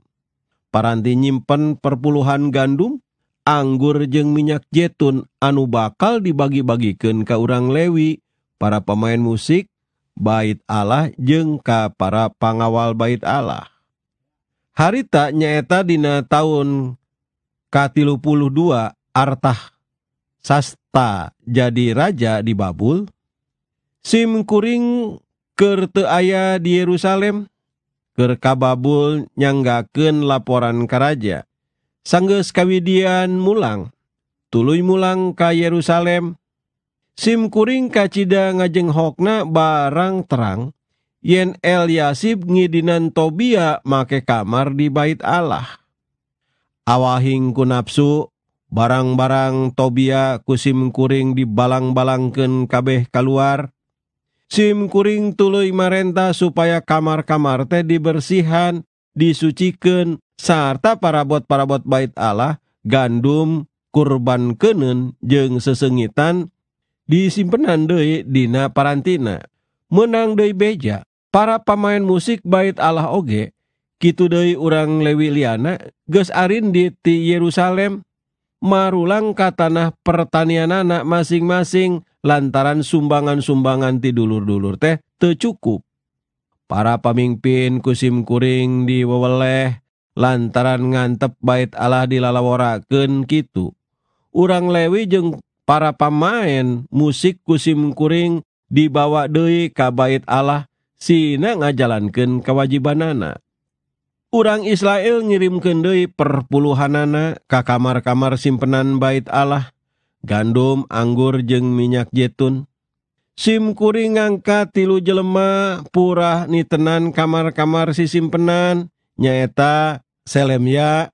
Paranti nyimpen perpuluhan gandum, anggur jeng minyak jetun anu bakal dibagi-bagikan ke orang Lewi, para pemain musik, bait Allah jeng ke para pengawal bait Allah. Harita nyeta dina tahun K32 Artah Sasta jadi raja di Babul, Sim kuring Kh Ker te aya di Yerusalem, Kerka babul nyaanggaken laporan keraja, sangges kawidian mulang, Tului mulang ka Yerusalem. Skuring kacida ngajeng hokna barang- terang, Yen eliasib ngidinan tobia make kamar di bait Allah. Awahing kun nafsu, barang-barang tobia kusimkuring dibalang-balangken kabeh kal keluar, SIM simkuring tului marenta supaya kamar-kamar teh dibersihan, para sarta parabot-parabot bait Allah, gandum, kurban kenen, jeng sesengitan, disimpenan deui dina parantina. Menang deui beja, para pemain musik bait Allah oge, gitu deui orang Lewi Liana, ges arindit ti Yerusalem, marulang ka tanah anak masing-masing, karena Laaran sumbangan sumbang anti duluur-dulur teh tercukup. Para pamimpin kusim kuring diweweleh, lantaran ngantep bait Allah dilalaworaken kitu. urang lewi jeng para pamain musik kusim kuring dibawa Doi ka bait Allah sinang nga jalanlankenkawawajiban ana. Urrang Israel ngirimkenndoi perpuluhan ana ka kamar-kamar simpenan bait Allah, gandum anggur jeng minyak jetun Sim kuring ngangka tilu jelemah purah nitenan kamar-kamar si simpenan nyeta, selemya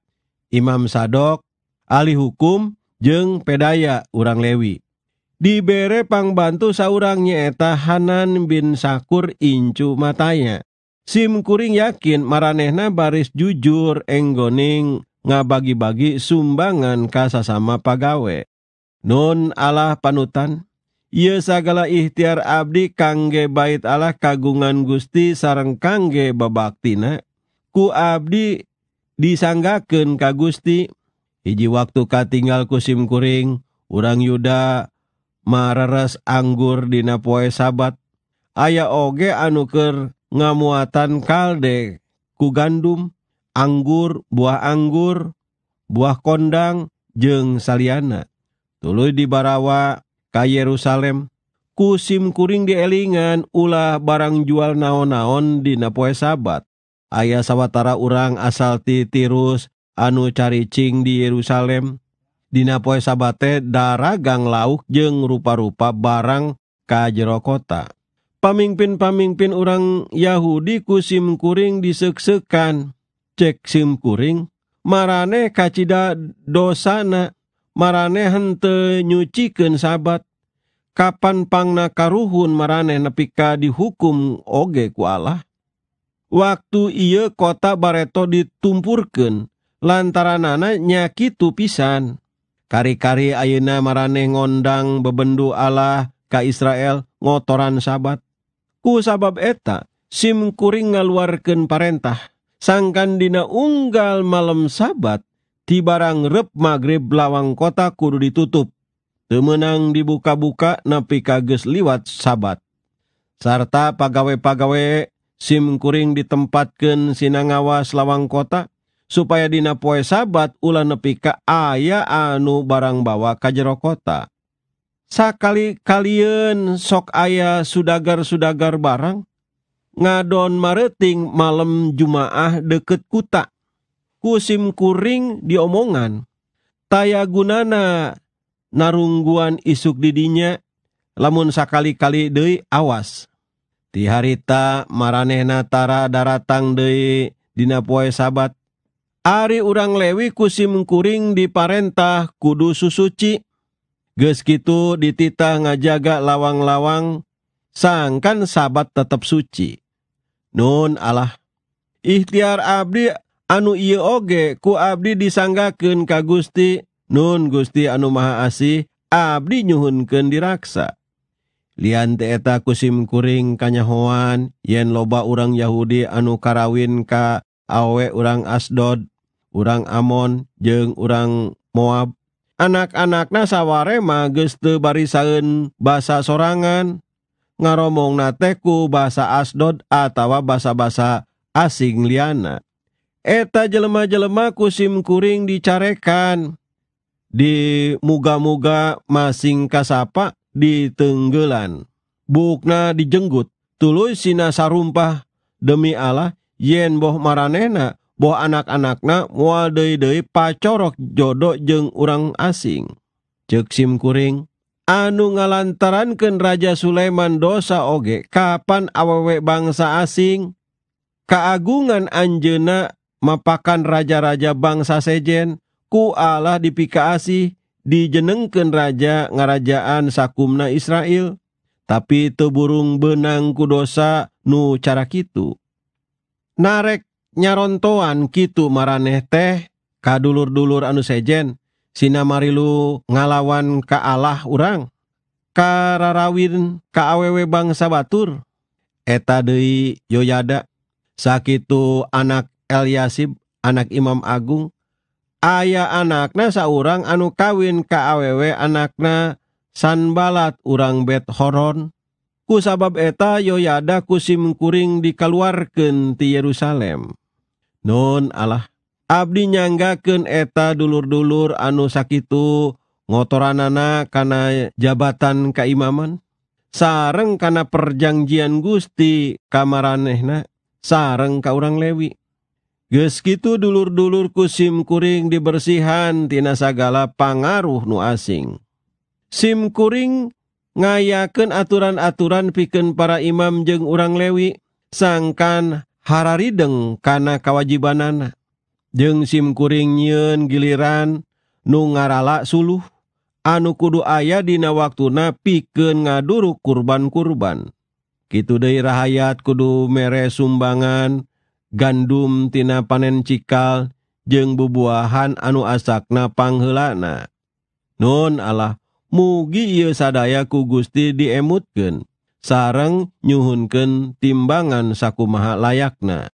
Imam Sadok ahli hukum jeng pedaya urang Lewi dibere bantu saurang nyeta Hanan bin Sakur incu matanya Sim kuring yakin maranehna baris jujur enggoning ngabagi-bagi sumbangan kasasama pagawe non Allah panutan Yes segala ikhtiar Abdi kangge bait Allah kagungan Gusti sarang kangge bebaktina ku Abdi disanggaken Ka Gusti Iji waktukah tinggal kusim kuring urang Yuda mares anggur dipoe sahabatbat aya oge anuker ngamuatan kaldek kugandum anggur buah anggur buah kondang jeng saliana dulu di Barawa ka Yerusalem kusim kuring die Ellingan ulah barang jual naon-naon di Napoe Sabat ayah sawawatara urang asalti tirus anu caricing di Yerusalem Di Napoe Sabatete daagang Lauk jeung rupa-rupa barang ka Jerokta pamimpin-pamimpin urang Yahudi kusim kuring diseeksekan cek sim kuring marane kacita dosana di marane hente nyuciken sabat kapan pangna karuhun marane nepika dihukum oge ku Allah waktu ia kota Bareto ditumpurken lantaranana nyakitu pisan kari-kari ayeuna marane ngondang bebendu Allah ka Israel ngotoran sabat ku sabab eta sim kuring ngaluarkeun parentah sangkan dina unggal malam sabat tibarang rep magrib lawang kota kudu ditutup. Temenang dibuka-buka napi kages liwat sabat. Sarta pagawe-pagawe sim kuring ditempatkan sinangawa lawang kota supaya dina poe sabat ulah nepi ka aya anu barang bawa ka jero kota. Sakali kalian sok aya sudagar-sudagar barang ngadon mareting malam Jumaah deket kuta kusim kuring diomongan, taya Tayagunana narungguan isuk didinya, lamun sakali-kali deui awas. Ti harita maranehna tara daratang deui dina poe sabat. Ari urang lewi kusim kuring di kudu susuci. Geus kitu dititah ngajaga lawang-lawang, sangkan sabat tetap suci. Nun Allah. Ikhtiar abdi Quran Anu oge ku Abdi disanggaken ka Gusti nun guststi anu maha asih Abdi nyuhun ke diraksa Lianteeta kusimkuring kanyahoan yen loba urang Yahudi anu karawin ka awe urang asdod urang amon je urang moab anakak-anak na sawawama gestu barisaun basa sorangan ngaromoong nateku bahasa asdod atawa basa-basa asing liana. tinggal eta jelemah-jelemah kusim kuring dicarekan di muga-muga masing kasapak di tenggelan bukna dijenggut tulus sinasa rumpah demi Allah yen boh maranna boh anak-anakaknya waide pacorok jodok jeng orangrang asing cesim kuring anu ngalantaranken Raja Sulaiman dosa oge kapan awawek bangsa asing keagungan anjenaan mapakan raja-raja bangsa Sejen kuala dipikaih dijenengken raja ngarajaan sakumnara tapi itu burung benang kudosa nu cara ki narek nyaronttoan gitu mareh teh kadulr-dulur anu Sejen Sinamarilu ngalawan ke Allah urangkara Rawin KwW bangsa Batur etetawi Yoyada sakit anakaknya el Yaib anak Imam Agung ayaah anaknya seorang anu kawin kaww anaknya san balaat urang be horon ku sabab eta yoyda kusim mengkuring dikaluar keti Yerusalem Nun Allah Abdi nyagaken eta dulur-dulur anu sakit itu ngotor anak-anak karena jabatan keimaman sareng karena perjanjian Gusti kamar aneh nah sareng kau orang Lewi karena Ges gitu dulur-dulurku SIMkuring dibersihan tinasagala pangaruh nu asing. Skuring ngayaken aturan-aturan piken para Imam jeng u lewi sangkanharaideng kana kawajibanan, Jeng Skuring nyun giliran, nu ngaralak suluh, anu kudu aya dina waktu na piken ngadur kurban-kurban. Ki dei rahaat kudu mere sumbangan, Gdum tinapanen cikal je bubuahan anu asakna panghelana. Nun Allah mugi y sada kugusti diemutken, Sareng nyuhunken timbangan saku maha layakna.